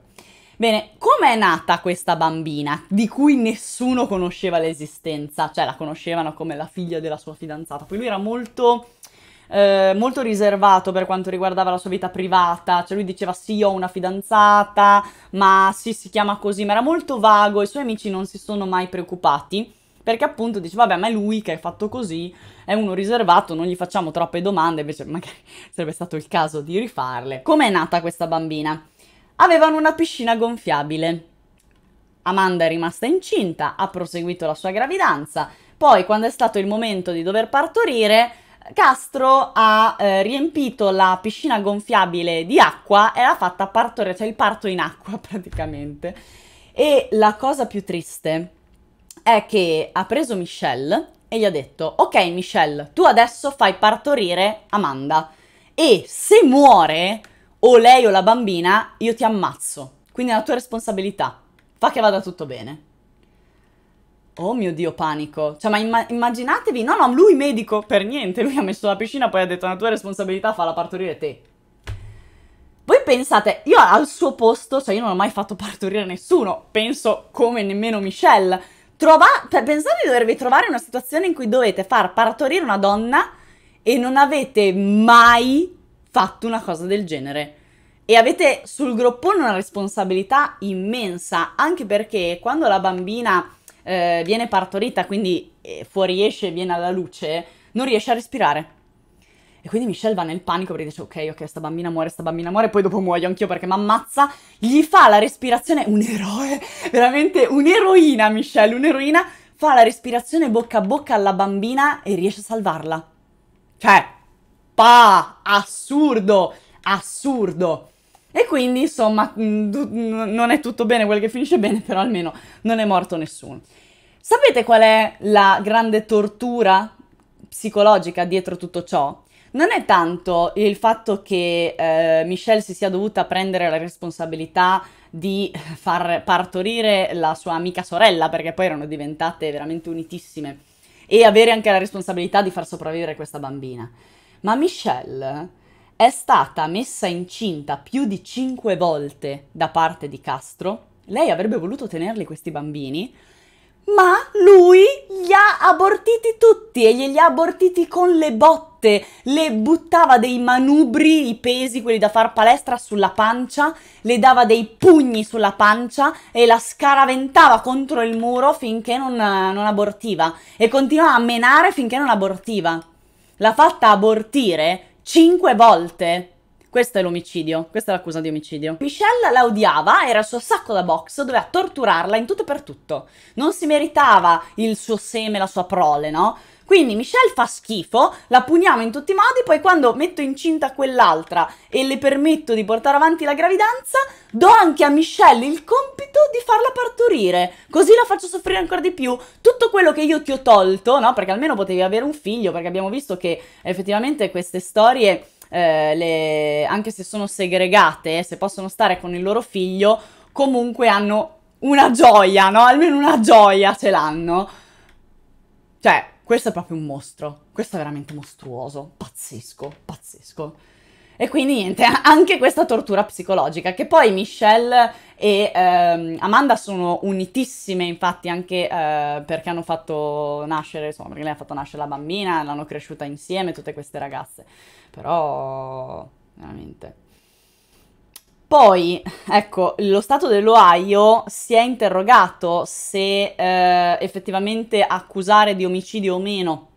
Bene, com'è nata questa bambina di cui nessuno conosceva l'esistenza? Cioè la conoscevano come la figlia della sua fidanzata. Poi lui era molto, eh, molto riservato per quanto riguardava la sua vita privata. Cioè lui diceva sì ho una fidanzata, ma sì si chiama così, ma era molto vago. I suoi amici non si sono mai preoccupati perché appunto dice vabbè ma è lui che è fatto così, è uno riservato, non gli facciamo troppe domande, invece magari [laughs] sarebbe stato il caso di rifarle. Com'è nata questa bambina? avevano una piscina gonfiabile. Amanda è rimasta incinta, ha proseguito la sua gravidanza, poi quando è stato il momento di dover partorire, Castro ha eh, riempito la piscina gonfiabile di acqua e l'ha fatta partorire, cioè il parto in acqua [laughs] praticamente. E la cosa più triste è che ha preso Michelle e gli ha detto: Ok, Michelle, tu adesso fai partorire Amanda. E se muore, o lei o la bambina, io ti ammazzo. Quindi è la tua responsabilità. Fa che vada tutto bene. Oh mio Dio, panico. Cioè, ma imma immaginatevi, no, no, lui medico, per niente, lui ha messo la piscina, poi ha detto, la tua responsabilità, fa la partorire te. Voi pensate, io al suo posto, cioè io non ho mai fatto partorire nessuno, penso come nemmeno Michelle. Trova, cioè, pensate di dovervi trovare in una situazione in cui dovete far partorire una donna e non avete mai fatto una cosa del genere. E avete sul groppone una responsabilità immensa, anche perché quando la bambina eh, viene partorita, quindi eh, fuoriesce e viene alla luce, non riesce a respirare. E quindi Michelle va nel panico perché dice ok, ok, sta bambina muore, sta bambina muore, poi dopo muoio anch'io perché mi ammazza. Gli fa la respirazione, un eroe, veramente un'eroina Michelle, un'eroina, fa la respirazione bocca a bocca alla bambina e riesce a salvarla. Cioè, Pa! Assurdo! Assurdo! E quindi, insomma, mm, non è tutto bene quel che finisce bene, però almeno non è morto nessuno. Sapete qual è la grande tortura psicologica dietro tutto ciò? Non è tanto il fatto che eh, Michelle si sia dovuta prendere la responsabilità di far partorire la sua amica sorella, perché poi erano diventate veramente unitissime, e avere anche la responsabilità di far sopravvivere questa bambina ma Michelle è stata messa incinta più di cinque volte da parte di Castro. Lei avrebbe voluto tenerli questi bambini, ma lui li ha abortiti tutti e glieli ha abortiti con le botte, le buttava dei manubri, i pesi, quelli da far palestra sulla pancia, le dava dei pugni sulla pancia e la scaraventava contro il muro finché non, non abortiva e continuava a menare finché non abortiva l'ha fatta abortire cinque volte. Questo è l'omicidio, questa è l'accusa di omicidio. Michelle la odiava, era il suo sacco da box, doveva torturarla in tutto e per tutto. Non si meritava il suo seme, la sua prole, no? Quindi Michelle fa schifo, la puniamo in tutti i modi, poi quando metto incinta quell'altra e le permetto di portare avanti la gravidanza, do anche a Michelle il compito di farla partorire, così la faccio soffrire ancora di più. Tutto quello che io ti ho tolto, no? Perché almeno potevi avere un figlio, perché abbiamo visto che effettivamente queste storie... Eh, le, anche se sono segregate, eh, se possono stare con il loro figlio, comunque hanno una gioia, no? Almeno una gioia ce l'hanno. Cioè, questo è proprio un mostro, questo è veramente mostruoso, pazzesco, pazzesco. E quindi niente, [laughs] anche questa tortura psicologica, che poi Michelle e ehm, Amanda sono unitissime, infatti anche eh, perché hanno fatto nascere, insomma, perché lei ha fatto nascere la bambina, l'hanno cresciuta insieme, tutte queste ragazze. Però, veramente, poi, ecco, lo Stato dell'Ohio si è interrogato se eh, effettivamente accusare di omicidio o meno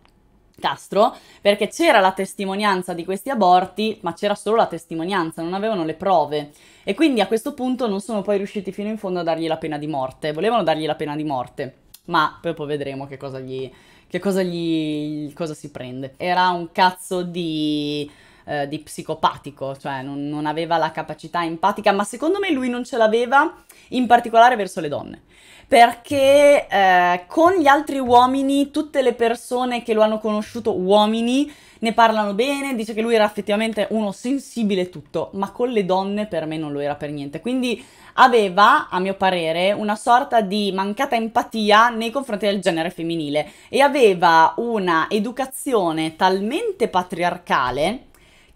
Castro, perché c'era la testimonianza di questi aborti, ma c'era solo la testimonianza, non avevano le prove. E quindi a questo punto non sono poi riusciti fino in fondo a dargli la pena di morte. Volevano dargli la pena di morte, ma poi, poi vedremo che cosa gli... che cosa gli... cosa si prende. Era un cazzo di eh, di psicopatico, cioè non, non aveva la capacità empatica, ma secondo me lui non ce l'aveva in particolare verso le donne perché eh, con gli altri uomini, tutte le persone che lo hanno conosciuto, uomini, ne parlano bene, dice che lui era effettivamente uno sensibile e tutto, ma con le donne per me non lo era per niente. Quindi aveva, a mio parere, una sorta di mancata empatia nei confronti del genere femminile e aveva una educazione talmente patriarcale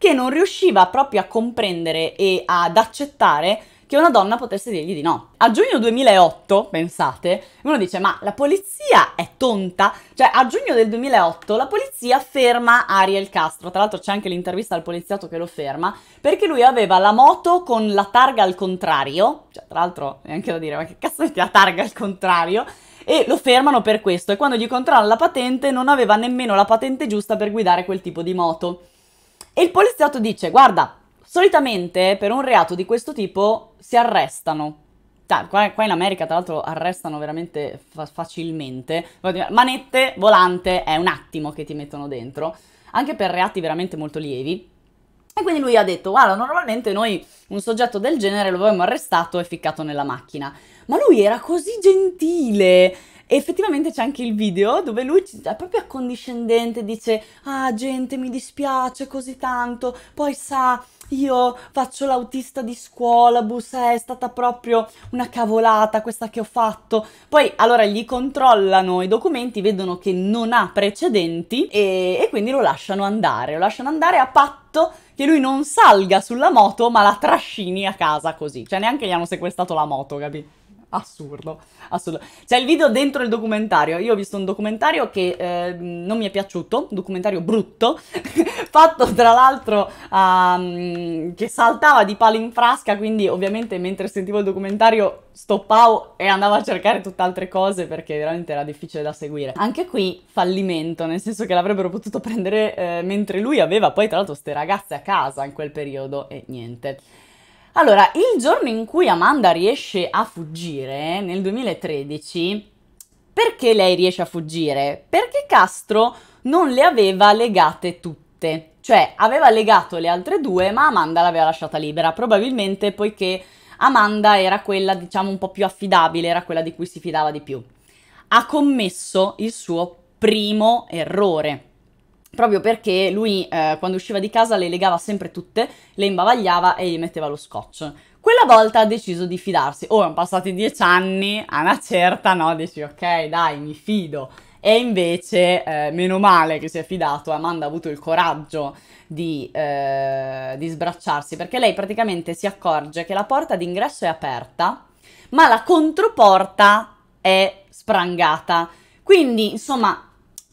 che non riusciva proprio a comprendere e ad accettare che una donna potesse dirgli di no. A giugno 2008, pensate, uno dice ma la polizia è tonta? Cioè a giugno del 2008 la polizia ferma Ariel Castro, tra l'altro c'è anche l'intervista al poliziotto che lo ferma, perché lui aveva la moto con la targa al contrario, cioè tra l'altro neanche da dire ma che cazzo è la targa al contrario? e lo fermano per questo e quando gli controllano la patente non aveva nemmeno la patente giusta per guidare quel tipo di moto. E il poliziotto dice, guarda, solitamente per un reato di questo tipo si arrestano. Cioè, qua, in America, tra l'altro, arrestano veramente fa facilmente. Manette, volante, è un attimo che ti mettono dentro. Anche per reati veramente molto lievi. E quindi lui ha detto, guarda, normalmente noi un soggetto del genere lo avevamo arrestato e ficcato nella macchina. Ma lui era così gentile, e effettivamente c'è anche il video dove lui è proprio accondiscendente, dice ah gente mi dispiace così tanto, poi sa io faccio l'autista di scuola, bus è stata proprio una cavolata questa che ho fatto. Poi allora gli controllano i documenti, vedono che non ha precedenti e, e quindi lo lasciano andare, lo lasciano andare a patto che lui non salga sulla moto ma la trascini a casa così, cioè neanche gli hanno sequestrato la moto, capito? assurdo, assurdo. C'è il video dentro il documentario. Io ho visto un documentario che eh, non mi è piaciuto, un documentario brutto, [laughs] fatto tra l'altro um, che saltava di palo in frasca, quindi ovviamente mentre sentivo il documentario stoppavo e andavo a cercare tutt'altre cose perché veramente era difficile da seguire. Anche qui fallimento, nel senso che l'avrebbero potuto prendere eh, mentre lui aveva poi tra l'altro ste ragazze a casa in quel periodo e niente. Allora, il giorno in cui Amanda riesce a fuggire, nel 2013, perché lei riesce a fuggire? Perché Castro non le aveva legate tutte. Cioè, aveva legato le altre due, ma Amanda l'aveva lasciata libera, probabilmente poiché Amanda era quella, diciamo, un po' più affidabile, era quella di cui si fidava di più. Ha commesso il suo primo errore proprio perché lui eh, quando usciva di casa le legava sempre tutte, le imbavagliava e gli metteva lo scotch. Quella volta ha deciso di fidarsi. Oh, sono passati dieci anni, a una certa no, dici ok dai mi fido. E invece, eh, meno male che si è fidato, Amanda ha avuto il coraggio di, eh, di sbracciarsi, perché lei praticamente si accorge che la porta d'ingresso è aperta, ma la controporta è sprangata. Quindi, insomma,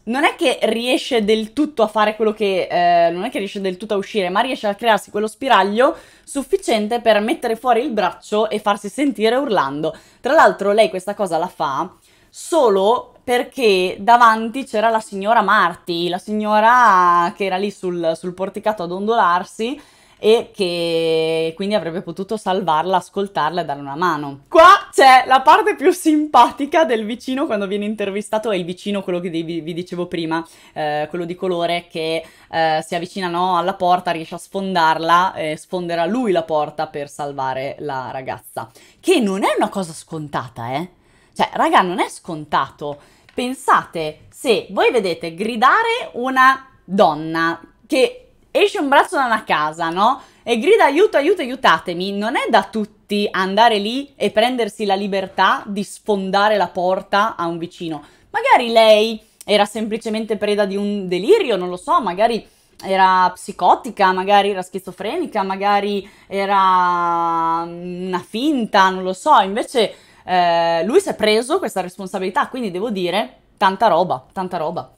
non è che riesce del tutto a fare quello che... Eh, non è che riesce del tutto a uscire, ma riesce a crearsi quello spiraglio sufficiente per mettere fuori il braccio e farsi sentire urlando. Tra l'altro lei questa cosa la fa solo perché davanti c'era la signora Marti, la signora che era lì sul, sul porticato ad ondolarsi e che quindi avrebbe potuto salvarla, ascoltarla e dare una mano. Qua c'è la parte più simpatica del vicino quando viene intervistato, è il vicino, quello che vi, dicevo prima, eh, quello di colore che eh, si avvicina no, alla porta, riesce a sfondarla, eh, sfonderà lui la porta per salvare la ragazza, che non è una cosa scontata, eh? Cioè, raga, non è scontato. Pensate se voi vedete gridare una donna che esce un braccio da una casa, no? E grida aiuto, aiuto, aiutatemi. Non è da tutti andare lì e prendersi la libertà di sfondare la porta a un vicino. Magari lei era semplicemente preda di un delirio, non lo so, magari era psicotica, magari era schizofrenica, magari era mm, una finta, non lo so. Invece eh, lui si è preso questa responsabilità, quindi devo dire tanta roba, tanta roba.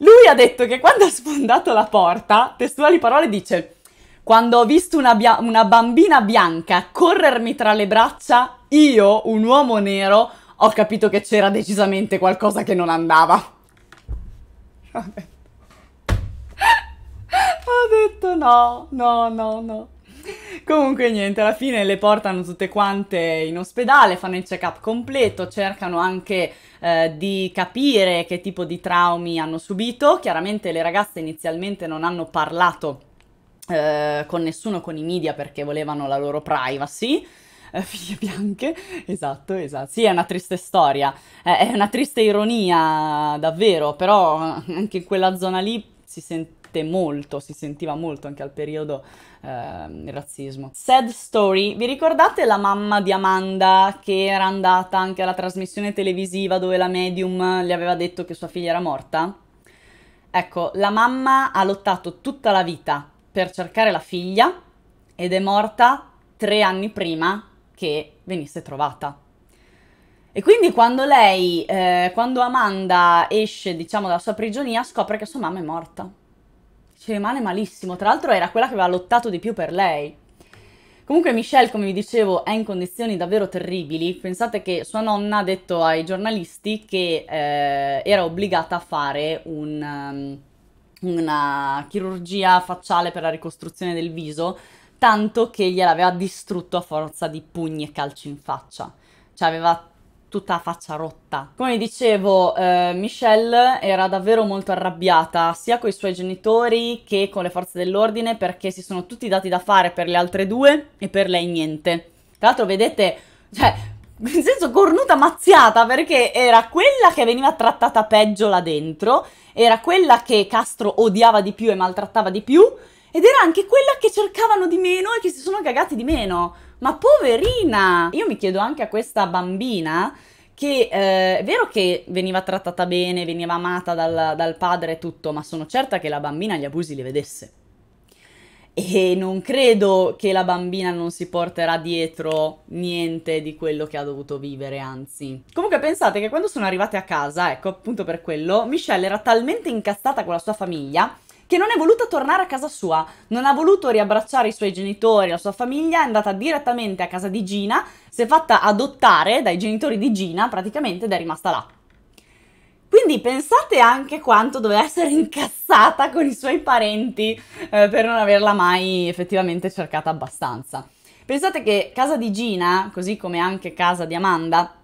Lui ha detto che quando ha sfondato la porta, testuali parole dice, quando ho visto una, bia- una bambina bianca corrermi tra le braccia, io, un uomo nero, ho capito che c'era decisamente qualcosa che non andava. Vabbè. [laughs] ho detto no, no, no, no. Comunque niente, alla fine le portano tutte quante in ospedale, fanno il check-up completo, cercano anche eh, di capire che tipo di traumi hanno subito. Chiaramente le ragazze inizialmente non hanno parlato eh, con nessuno, con i media, perché volevano la loro privacy. Eh, [laughs] figlie bianche, esatto, esatto. Sì, è una triste storia, eh, è una triste ironia, davvero, però eh, anche in quella zona lì si sente sente molto, si sentiva molto anche al periodo eh, il razzismo. Sad Story, vi ricordate la mamma di Amanda che era andata anche alla trasmissione televisiva dove la medium le aveva detto che sua figlia era morta? Ecco, la mamma ha lottato tutta la vita per cercare la figlia ed è morta tre anni prima che venisse trovata. E quindi quando lei, eh, quando Amanda esce, diciamo, dalla sua prigionia, scopre che sua mamma è morta ci rimane malissimo. Tra l'altro era quella che aveva lottato di più per lei. Comunque Michelle, come vi dicevo, è in condizioni davvero terribili. Pensate che sua nonna ha detto ai giornalisti che eh, era obbligata a fare un, um, una chirurgia facciale per la ricostruzione del viso, tanto che gliel'aveva distrutto a forza di pugni e calci in faccia. Cioè aveva tutta la faccia rotta. Come dicevo, eh, Michelle era davvero molto arrabbiata sia con i suoi genitori che con le forze dell'ordine perché si sono tutti dati da fare per le altre due e per lei niente. Tra l'altro vedete, cioè, [laughs] nel senso cornuta mazziata perché era quella che veniva trattata peggio là dentro, era quella che Castro odiava di più e maltrattava di più ed era anche quella che cercavano di meno e che si sono cagati di meno. Ma poverina! Io mi chiedo anche a questa bambina che eh, è vero che veniva trattata bene, veniva amata dal, dal padre e tutto, ma sono certa che la bambina gli abusi li vedesse. E non credo che la bambina non si porterà dietro niente di quello che ha dovuto vivere, anzi. Comunque pensate che quando sono arrivate a casa, ecco appunto per quello, Michelle era talmente incastrata con la sua famiglia che non è voluta tornare a casa sua, non ha voluto riabbracciare i suoi genitori, la sua famiglia, è andata direttamente a casa di Gina, si è fatta adottare dai genitori di Gina praticamente ed è rimasta là. Quindi pensate anche quanto doveva essere incazzata con i suoi parenti eh, per non averla mai effettivamente cercata abbastanza. Pensate che casa di Gina, così come anche casa di Amanda,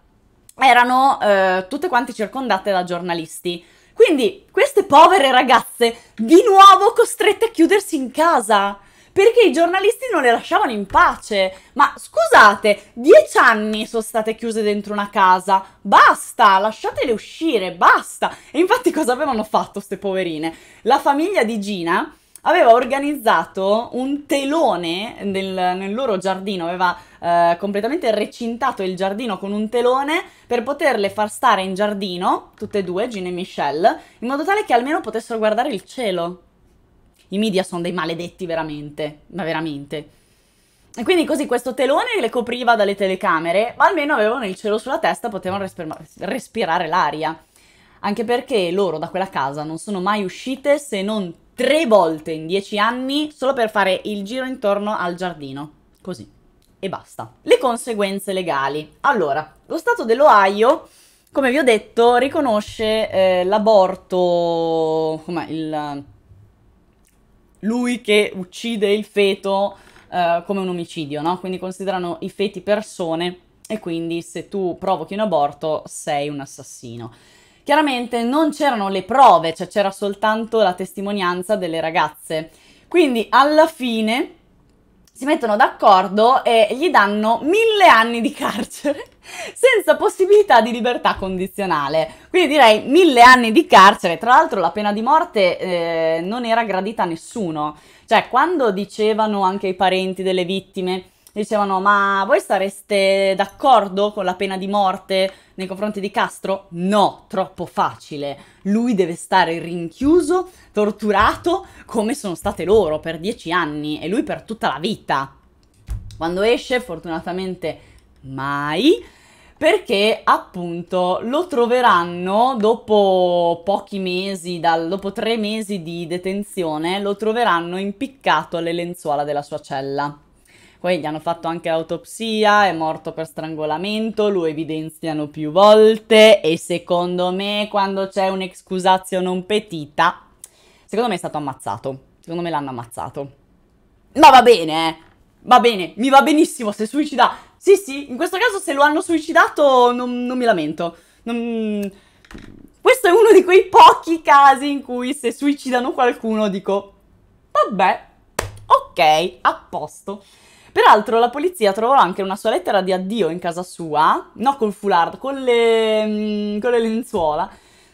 erano eh, tutte quante circondate da giornalisti quindi queste povere ragazze di nuovo costrette a chiudersi in casa perché i giornalisti non le lasciavano in pace. Ma scusate, dieci anni sono state chiuse dentro una casa. Basta, lasciatele uscire, basta. E infatti cosa avevano fatto queste poverine? La famiglia di Gina aveva organizzato un telone nel, nel loro giardino, aveva eh, completamente recintato il giardino con un telone per poterle far stare in giardino, tutte e due, Gin e Michelle, in modo tale che almeno potessero guardare il cielo. I media sono dei maledetti veramente, ma veramente. E quindi così questo telone le copriva dalle telecamere, ma almeno avevano il cielo sulla testa, potevano respirare l'aria. Anche perché loro da quella casa non sono mai uscite se non tre volte in dieci anni solo per fare il giro intorno al giardino. Così. E basta. Le conseguenze legali. Allora, lo Stato dell'Ohio come vi ho detto, riconosce eh, l'aborto, come il, lui che uccide il feto eh, come un omicidio, no? Quindi considerano i feti persone e quindi se tu provochi un aborto sei un assassino. Chiaramente non c'erano le prove, cioè c'era soltanto la testimonianza delle ragazze. Quindi alla fine si mettono d'accordo e gli danno mille anni di carcere [laughs] senza possibilità di libertà condizionale. Quindi direi mille anni di carcere. Tra l'altro la pena di morte eh, non era gradita a nessuno. Cioè quando dicevano anche i parenti delle vittime dicevano ma voi sareste d'accordo con la pena di morte nei confronti di Castro? No, troppo facile. Lui deve stare rinchiuso, torturato, come sono state loro per dieci anni e lui per tutta la vita. Quando esce, fortunatamente mai, perché appunto lo troveranno dopo pochi mesi, dal, dopo tre mesi di detenzione, lo troveranno impiccato alle lenzuola della sua cella. Poi gli hanno fatto anche l'autopsia, è morto per strangolamento, lo evidenziano più volte e secondo me quando c'è un'excusatio non petita, secondo me è stato ammazzato. Secondo me l'hanno ammazzato. Ma va bene, eh. Va bene, mi va benissimo se suicida. Sì, sì, in questo caso se lo hanno suicidato non, non mi lamento. Non... Questo è uno di quei pochi casi in cui se suicidano qualcuno dico, vabbè, ok, a posto. Peraltro la polizia trovò anche una sua lettera di addio in casa sua, no col foulard, con le, mm, con le lenzuola,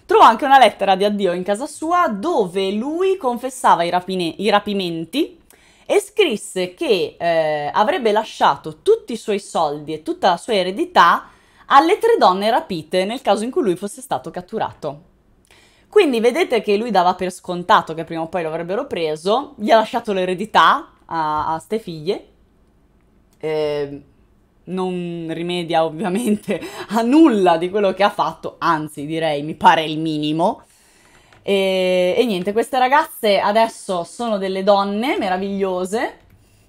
Trovò anche una lettera di addio in casa sua dove lui confessava i, rapine, i rapimenti e scrisse che eh, avrebbe lasciato tutti i suoi soldi e tutta la sua eredità alle tre donne rapite nel caso in cui lui fosse stato catturato. Quindi vedete che lui dava per scontato che prima o poi lo avrebbero preso, gli ha lasciato l'eredità a, a ste figlie eh, non rimedia ovviamente a nulla di quello che ha fatto, anzi direi mi pare il minimo. E, e niente, queste ragazze adesso sono delle donne meravigliose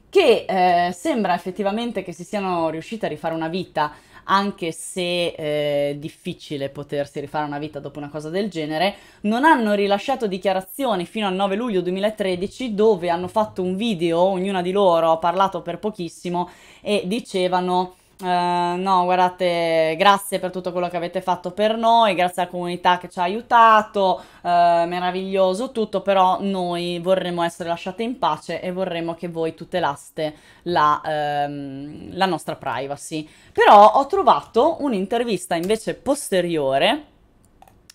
che eh, sembra effettivamente che si siano riuscite a rifare una vita anche se è eh, difficile potersi rifare una vita dopo una cosa del genere, non hanno rilasciato dichiarazioni fino al 9 luglio 2013 dove hanno fatto un video, ognuna di loro ha parlato per pochissimo e dicevano Uh, no, guardate, grazie per tutto quello che avete fatto per noi, grazie alla comunità che ci ha aiutato, uh, meraviglioso tutto, però noi vorremmo essere lasciate in pace e vorremmo che voi tutelaste la, uh, la nostra privacy. Però ho trovato un'intervista invece posteriore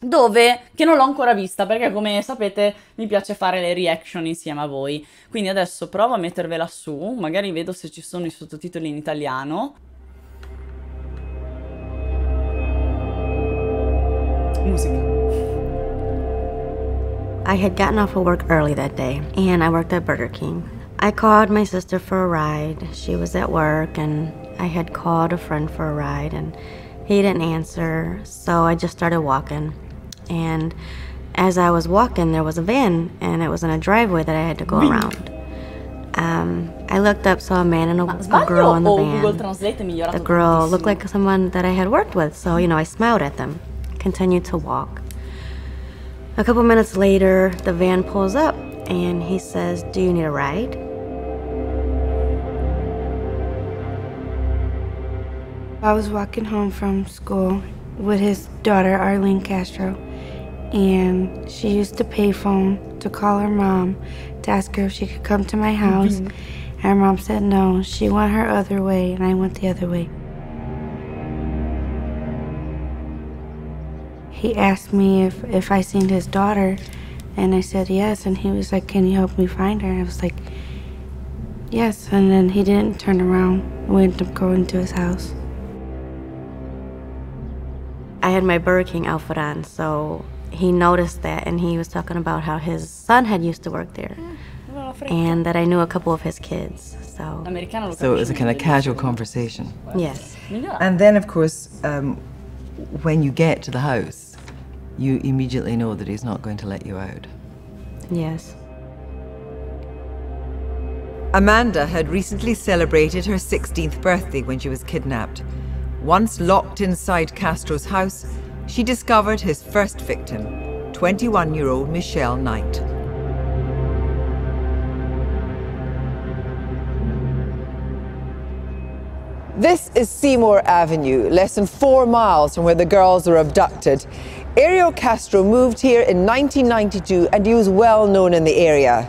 dove, che non l'ho ancora vista perché come sapete mi piace fare le reaction insieme a voi. Quindi adesso provo a mettervela su, magari vedo se ci sono i sottotitoli in italiano. música. I had gotten off of work early that day, and I worked at Burger King. I called my sister for a ride. She was at work, and I had called a friend for a ride, and he didn't answer, so I just started walking. And as I was walking, there was a van, and it was in a driveway that I had to go Bing. around. Um, I looked up, saw a man and a, a girl in the van. The girl looked like someone that I had worked with, so you know I smiled at them. Continue to walk. A couple minutes later, the van pulls up and he says, Do you need a ride? I was walking home from school with his daughter, Arlene Castro, and she used to payphone to call her mom to ask her if she could come to my house. Mm -hmm. And her mom said no. She went her other way, and I went the other way. he asked me if, if I seen his daughter, and I said yes, and he was like, Can you help me find her? And I was like, Yes, and then he didn't turn around. We ended up going to his house. I had my Burger King outfit on, so he noticed that, and he was talking about how his son had used to work there. And that I knew a couple of his kids, so. So it was a kind of casual conversation. Yes. And then, of course, um, when you get to the house, you immediately know that he's not going to let you out. Yes. Amanda had recently celebrated her 16th birthday when she was kidnapped. Once locked inside Castro's house, she discovered his first victim, 21 year old Michelle Knight. This is Seymour Avenue, less than four miles from where the girls were abducted. Ariel Castro moved here in 1992 and he was well known in the area.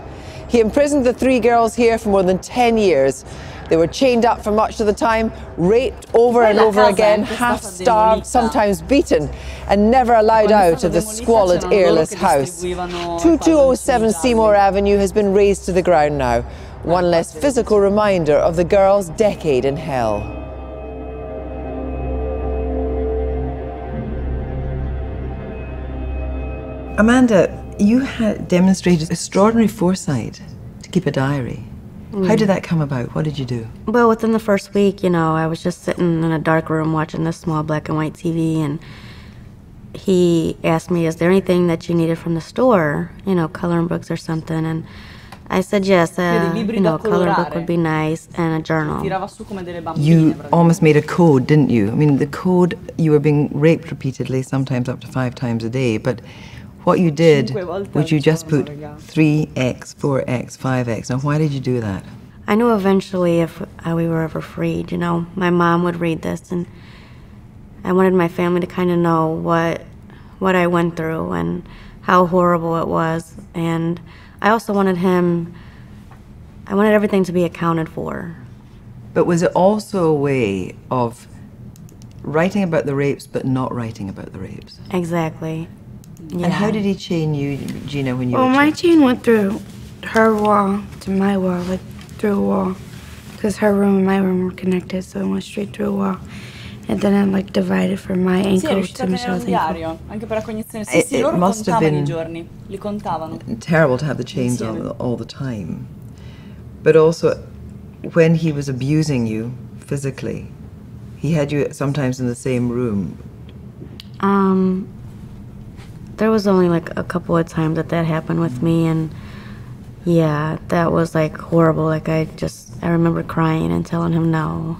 He imprisoned the three girls here for more than 10 years. They were chained up for much of the time, raped over and over again, half starved, sometimes beaten, and never allowed out of the squalid, airless house. 2207 Seymour Avenue has been razed to the ground now. One less physical eh, reminder of the girls' decade in hell. Amanda, you had demonstrated extraordinary foresight to keep a diary. Mm. How did mm. that come about? What did you do? Well, within the first week, you know, I was just sitting in a dark room watching this small black and white TV, and he asked me, Is there anything that you needed from the store? You know, coloring books or something. And I said yes, uh, you know, a coloring book would be nice and a journal. You almost made a code, didn't you? I mean, the code, you were being raped repeatedly, sometimes up to five times a day, but what you did was you just put 3x, 4x, 5x. Now, why did you do that? I knew eventually if we were ever freed, you know, my mom would read this, and I wanted my family to kind of know what what I went through and how horrible it was, and I also wanted him. I wanted everything to be accounted for. But was it also a way of writing about the rapes but not writing about the rapes? Exactly. Yeah. And how did he chain you, Gina, when you? Well, my chain went through her wall to my wall, like through a wall, because her room and my room were connected, so it went straight through a wall. And then I like divided from my ankle sì, to Michelle's ankle. Anche per it, it must have been li terrible to have the chains on all the time. But also, when he was abusing you physically, he had you sometimes in the same room. Um, there was only like a couple of times that that happened with me and yeah that was like horrible like i just i remember crying and telling him no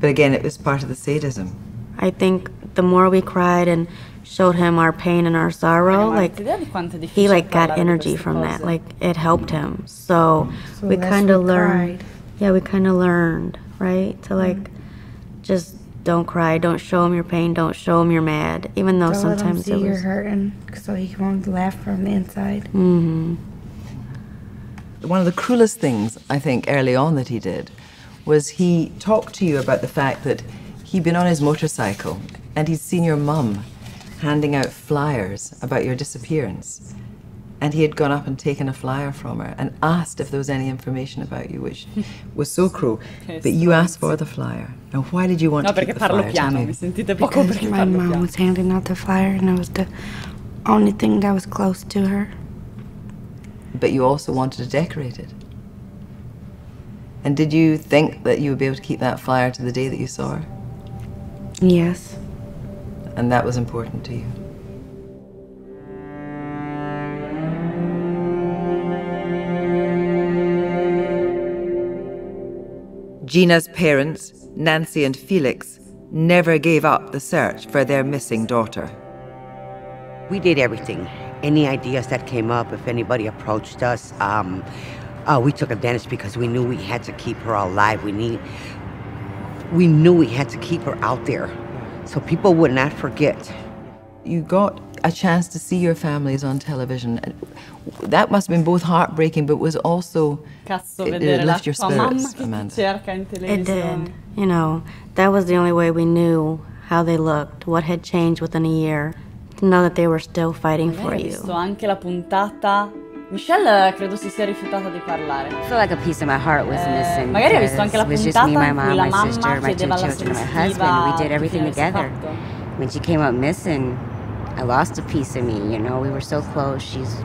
but again it was part of the sadism i think the more we cried and showed him our pain and our sorrow like he like got energy from that like it helped him so, so we kind of learned cried. yeah we kind of learned right to like mm -hmm. just don't cry. Don't show him your pain. Don't show him you're mad. Even though don't sometimes let him see you're hurting, so he won't laugh from the inside. Mm-hmm. One of the cruelest things I think early on that he did was he talked to you about the fact that he'd been on his motorcycle and he'd seen your mum handing out flyers about your disappearance and he had gone up and taken a flyer from her and asked if there was any information about you, which [laughs] was so cruel. But you asked for the flyer. Now, why did you want no, to keep the flyer? No, perché parlo piano. Mi sentite because my mom was handing out the flyer, and I was the only thing that was close to her. But you also wanted to decorate it. And did you think that you would be able to keep that flyer to the day that you saw her? Yes. And that was important to you. Gina's parents, Nancy and Felix, never gave up the search for their missing daughter. We did everything. Any ideas that came up, if anybody approached us, um, uh, we took advantage because we knew we had to keep her alive. We need, we knew we had to keep her out there, so people would not forget. You got a chance to see your families on television that must have been both heartbreaking, but was also Cazzo it, it your spirits, Amanda. It did. You know, that was the only way we knew how they looked, what had changed within a year, to know that they were still fighting for you. anche la puntata. Michelle credo si sia rifiutata di parlare. I feel like a piece of my heart was eh, missing. Magari ha visto anche la puntata me, my mom, my sister, my two children, my husband. We did everything together. When she came up missing, I lost a piece of me, you know. We were so close. She's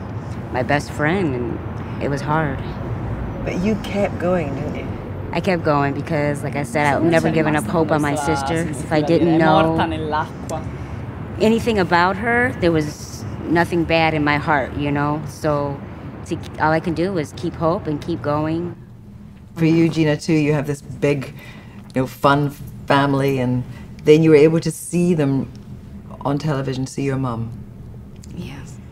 my best friend, and it was hard. But you kept going, didn't you? I kept going because, like I said, I've never given up hope on my sister. If I didn't know anything about her, there was nothing bad in my heart, you know? So to, all I can do was keep hope and keep going. For you, Gina, too, you have this big, you know, fun family, and then you were able to see them on television, see your mom.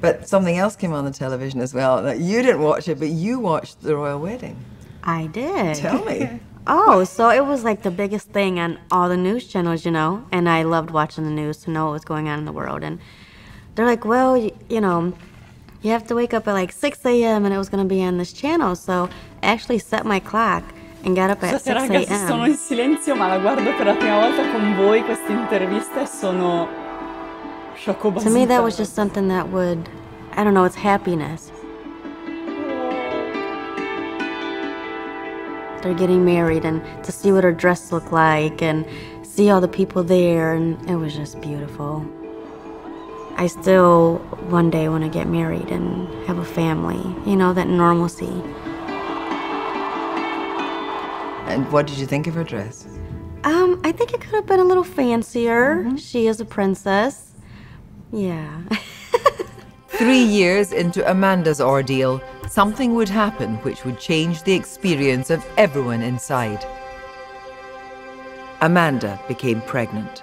But something else came on the television as well. that you didn't watch it, but you watched the royal wedding. I did. Tell me. [laughs] oh, so it was like the biggest thing on all the news channels, you know. And I loved watching the news to know what was going on in the world. And they're like, well, you, you know, you have to wake up at like 6 a.m. and it was going to be on this channel. So I actually set my clock and got up at Stasera, 6 a.m. ragazzi, sono in silenzio, ma la guardo per la prima volta con voi questa intervista e sono to me, that was just something that would, I don't know, it's happiness. They're getting married, and to see what her dress looked like, and see all the people there, and it was just beautiful. I still one day want to get married and have a family, you know, that normalcy. And what did you think of her dress? Um, I think it could have been a little fancier. Mm -hmm. She is a princess. Yeah. [laughs] Three years into Amanda's ordeal, something would happen which would change the experience of everyone inside. Amanda became pregnant.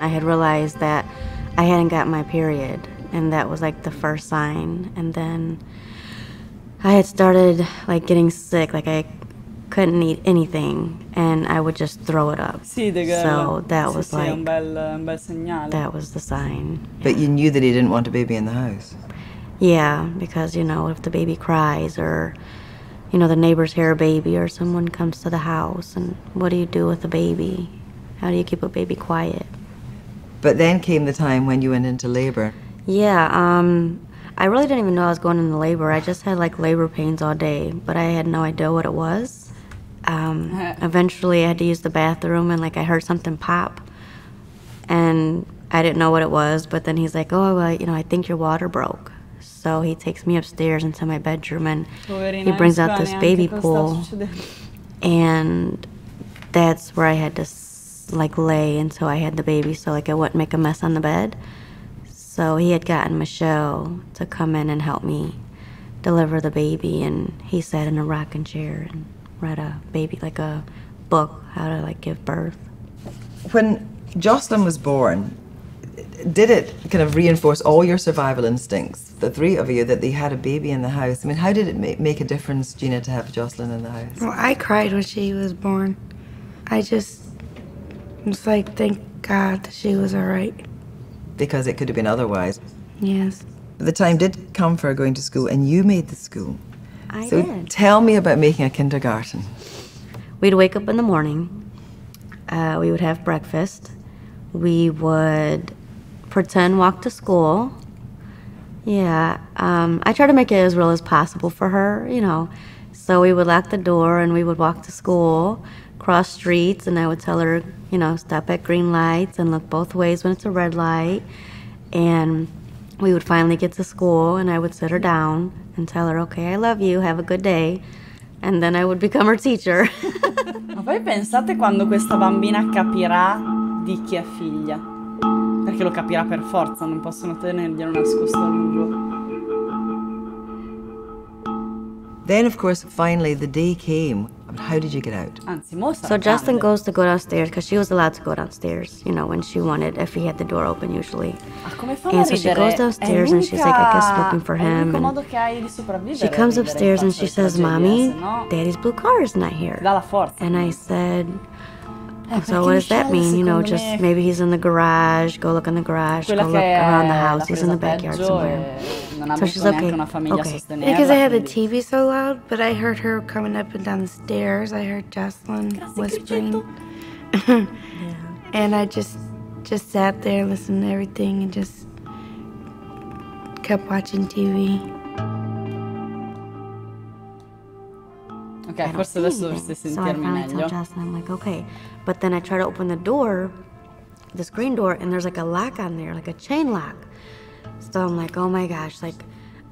I had realized that I hadn't got my period, and that was like the first sign. And then I had started like getting sick, like I couldn't eat anything and I would just throw it up. Sì, so that sì, was sì, like un bel, un bel that was the sign. But yeah. you knew that he didn't want a baby in the house. Yeah, because you know if the baby cries or you know the neighbors hear a baby or someone comes to the house and what do you do with a baby? How do you keep a baby quiet? But then came the time when you went into labor. Yeah, um, I really didn't even know I was going into labor. I just had like labor pains all day, but I had no idea what it was. Um, eventually, I had to use the bathroom, and like I heard something pop, and I didn't know what it was. But then he's like, "Oh, well, you know, I think your water broke." So he takes me upstairs into my bedroom, and Very he brings nice out this baby pool, and that's where I had to like lay until I had the baby, so like I wouldn't make a mess on the bed. So he had gotten Michelle to come in and help me deliver the baby, and he sat in a rocking chair and read a baby like a book how to like give birth. When Jocelyn was born, did it kind of reinforce all your survival instincts, the three of you, that they had a baby in the house? I mean, how did it make, a difference, Gina, to have Jocelyn in the house? Well, I cried when she was born. I just was like, thank God that she was all right. Because it could have been otherwise. Yes. The time did come for her going to school, and you made the school. I so did. Tell me about making a kindergarten. We'd wake up in the morning, uh, we would have breakfast, we would pretend walk to school. Yeah, um, I try to make it as real as possible for her, you know. So we would lock the door and we would walk to school, cross streets, and I would tell her, you know, stop at green lights and look both ways when it's a red light. And we would finally get to school and I would sit her down and tell her, okay, I love you, have a good day. And then I would become her teacher. [laughs] Ma poi pensate quando questa bambina capirà di chi è figlia. Perché lo capirà per forza, non possono tenerglielo nascosto a lungo. Then, of course, finally, the day came. how did you get out? So Justin goes to go downstairs because she was allowed to go downstairs, you know, when she wanted, if he had the door open usually. Ah, and so she goes downstairs eh, and she's like, I guess, looking for him. And she comes upstairs and she says, Mommy, Daddy's blue car is not here. And I said, so what does that mean? You know, just maybe he's in the garage. Go look in the garage. Go look around the house. He's in the backyard somewhere. So she's okay. Okay. Because I had the TV so loud, but I heard her coming up and down the stairs. I heard Jocelyn whispering, [laughs] and I just just sat there, listening to everything, and just kept watching TV. ok, forse adesso dovresti sentirmi so meglio. Justin, I'm like, okay. But then I try to open the door, the screen door, and there's like a lock on there, like a chain lock. So I'm like, oh my gosh, like,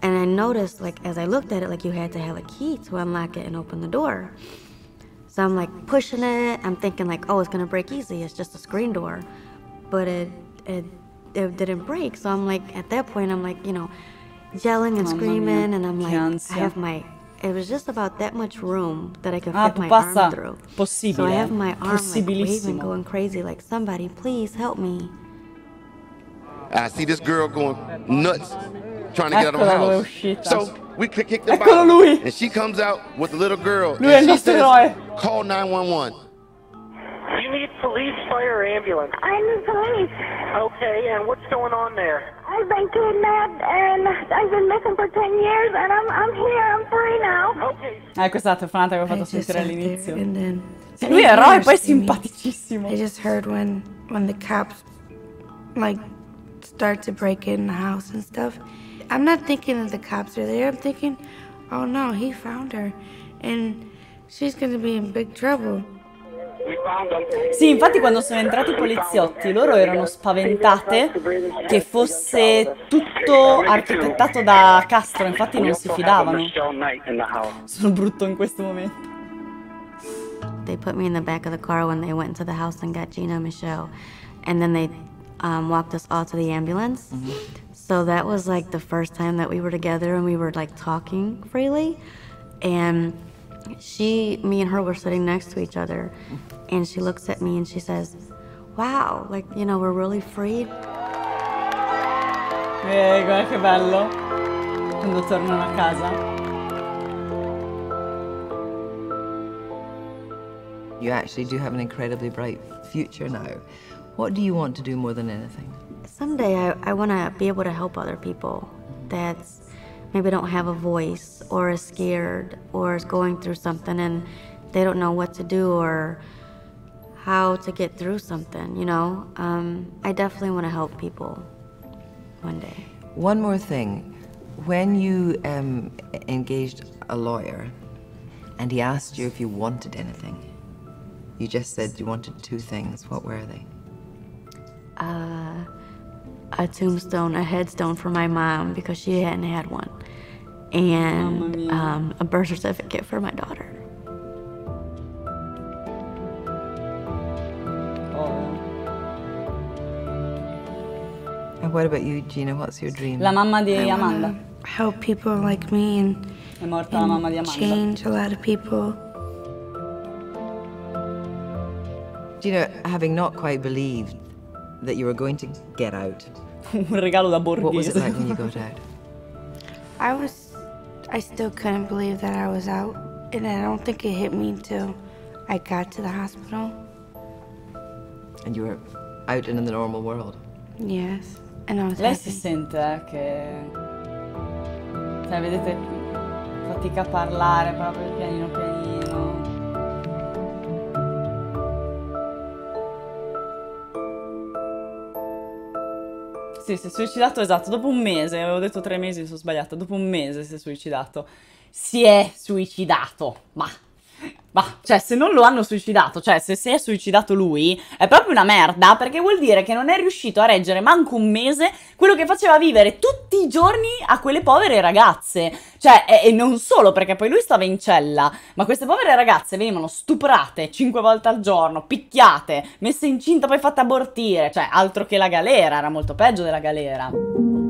and I noticed, like, as I looked at it, like you had to have a key to unlock it and open the door. So I'm like pushing it. I'm thinking like, oh, it's gonna break easy. It's just a screen door, but it it it didn't break. So I'm like, at that point, I'm like, you know, yelling and screaming, and I'm like, I have my it was just about that much room that I could ah, fit my arm through. Possibile. So I have my eh? arm like waving, going crazy, like somebody, please help me. I see this girl going nuts, trying to get Eccolo out of my house. So we kick the Eccolo bottom, Louis. and she comes out with a little girl. Lui and she says, call 911. You need police, fire, ambulance. I need police. Okay, and what's going on there? I've been kidnapped and I've been missing for 10 years and I'm, I'm here, I'm free now. Okay. Ecco, ah, esatto, Fran avevo fatto sentire all'inizio. lui è eroe, poi è simpaticissimo. I just heard when, when the cops, like, start to break in the house and stuff. I'm not thinking that the cops are there. I'm thinking, oh no, he found her and she's going to be in big trouble. Sì, infatti quando sono entrati i poliziotti loro erano spaventate che fosse tutto architettato da Castro, infatti non si fidavano. Sono brutto in questo momento. They put me in the back of the car when they went to the house and got Gina and Michelle and then they um, walked us all to the ambulance. Mm -hmm. So that was like the first time that we were together and we were like talking freely and She, me and her were sitting next to each other, and she looks at me and she says, wow, like, you know, we're really freed. Eh, guarda che bello quando tornano a casa. You actually do have an incredibly bright future now. What do you want to do more than anything? Someday I, I want to be able to help other people. That's maybe don't have a voice or is scared or is going through something and they don't know what to do or how to get through something, you know? Um, I definitely want to help people one day. One more thing. When you um, engaged a lawyer and he asked you if you wanted anything, you just said you wanted two things. What were they? Uh, a tombstone, a headstone for my mom because she hadn't had one, and oh, um, a birth certificate for my daughter. And what about you, Gina? What's your dream? La mamma di I Amanda. Help people like me and, and change a lot of people. you know, having not quite believed that you were going to get out. [laughs] regalo What was it like when you got out? [laughs] I was. I still couldn't believe that I was out, and I don't think it hit me until I got to the hospital. And you were out in the normal world. Yes, and I was. Lei happy. si sente eh, che. Cioè, vedete, fatica a parlare proprio Sì, si è suicidato, esatto, dopo un mese, avevo detto tre mesi, mi sono sbagliata, dopo un mese si è suicidato. Si è suicidato, ma ma, cioè, se non lo hanno suicidato, cioè, se si è suicidato lui, è proprio una merda, perché vuol dire che non è riuscito a reggere manco un mese quello che faceva vivere tutti i giorni a quelle povere ragazze. Cioè, e, e non solo, perché poi lui stava in cella, ma queste povere ragazze venivano stuprate cinque volte al giorno, picchiate, messe incinta, poi fatte abortire, cioè, altro che la galera, era molto peggio della galera.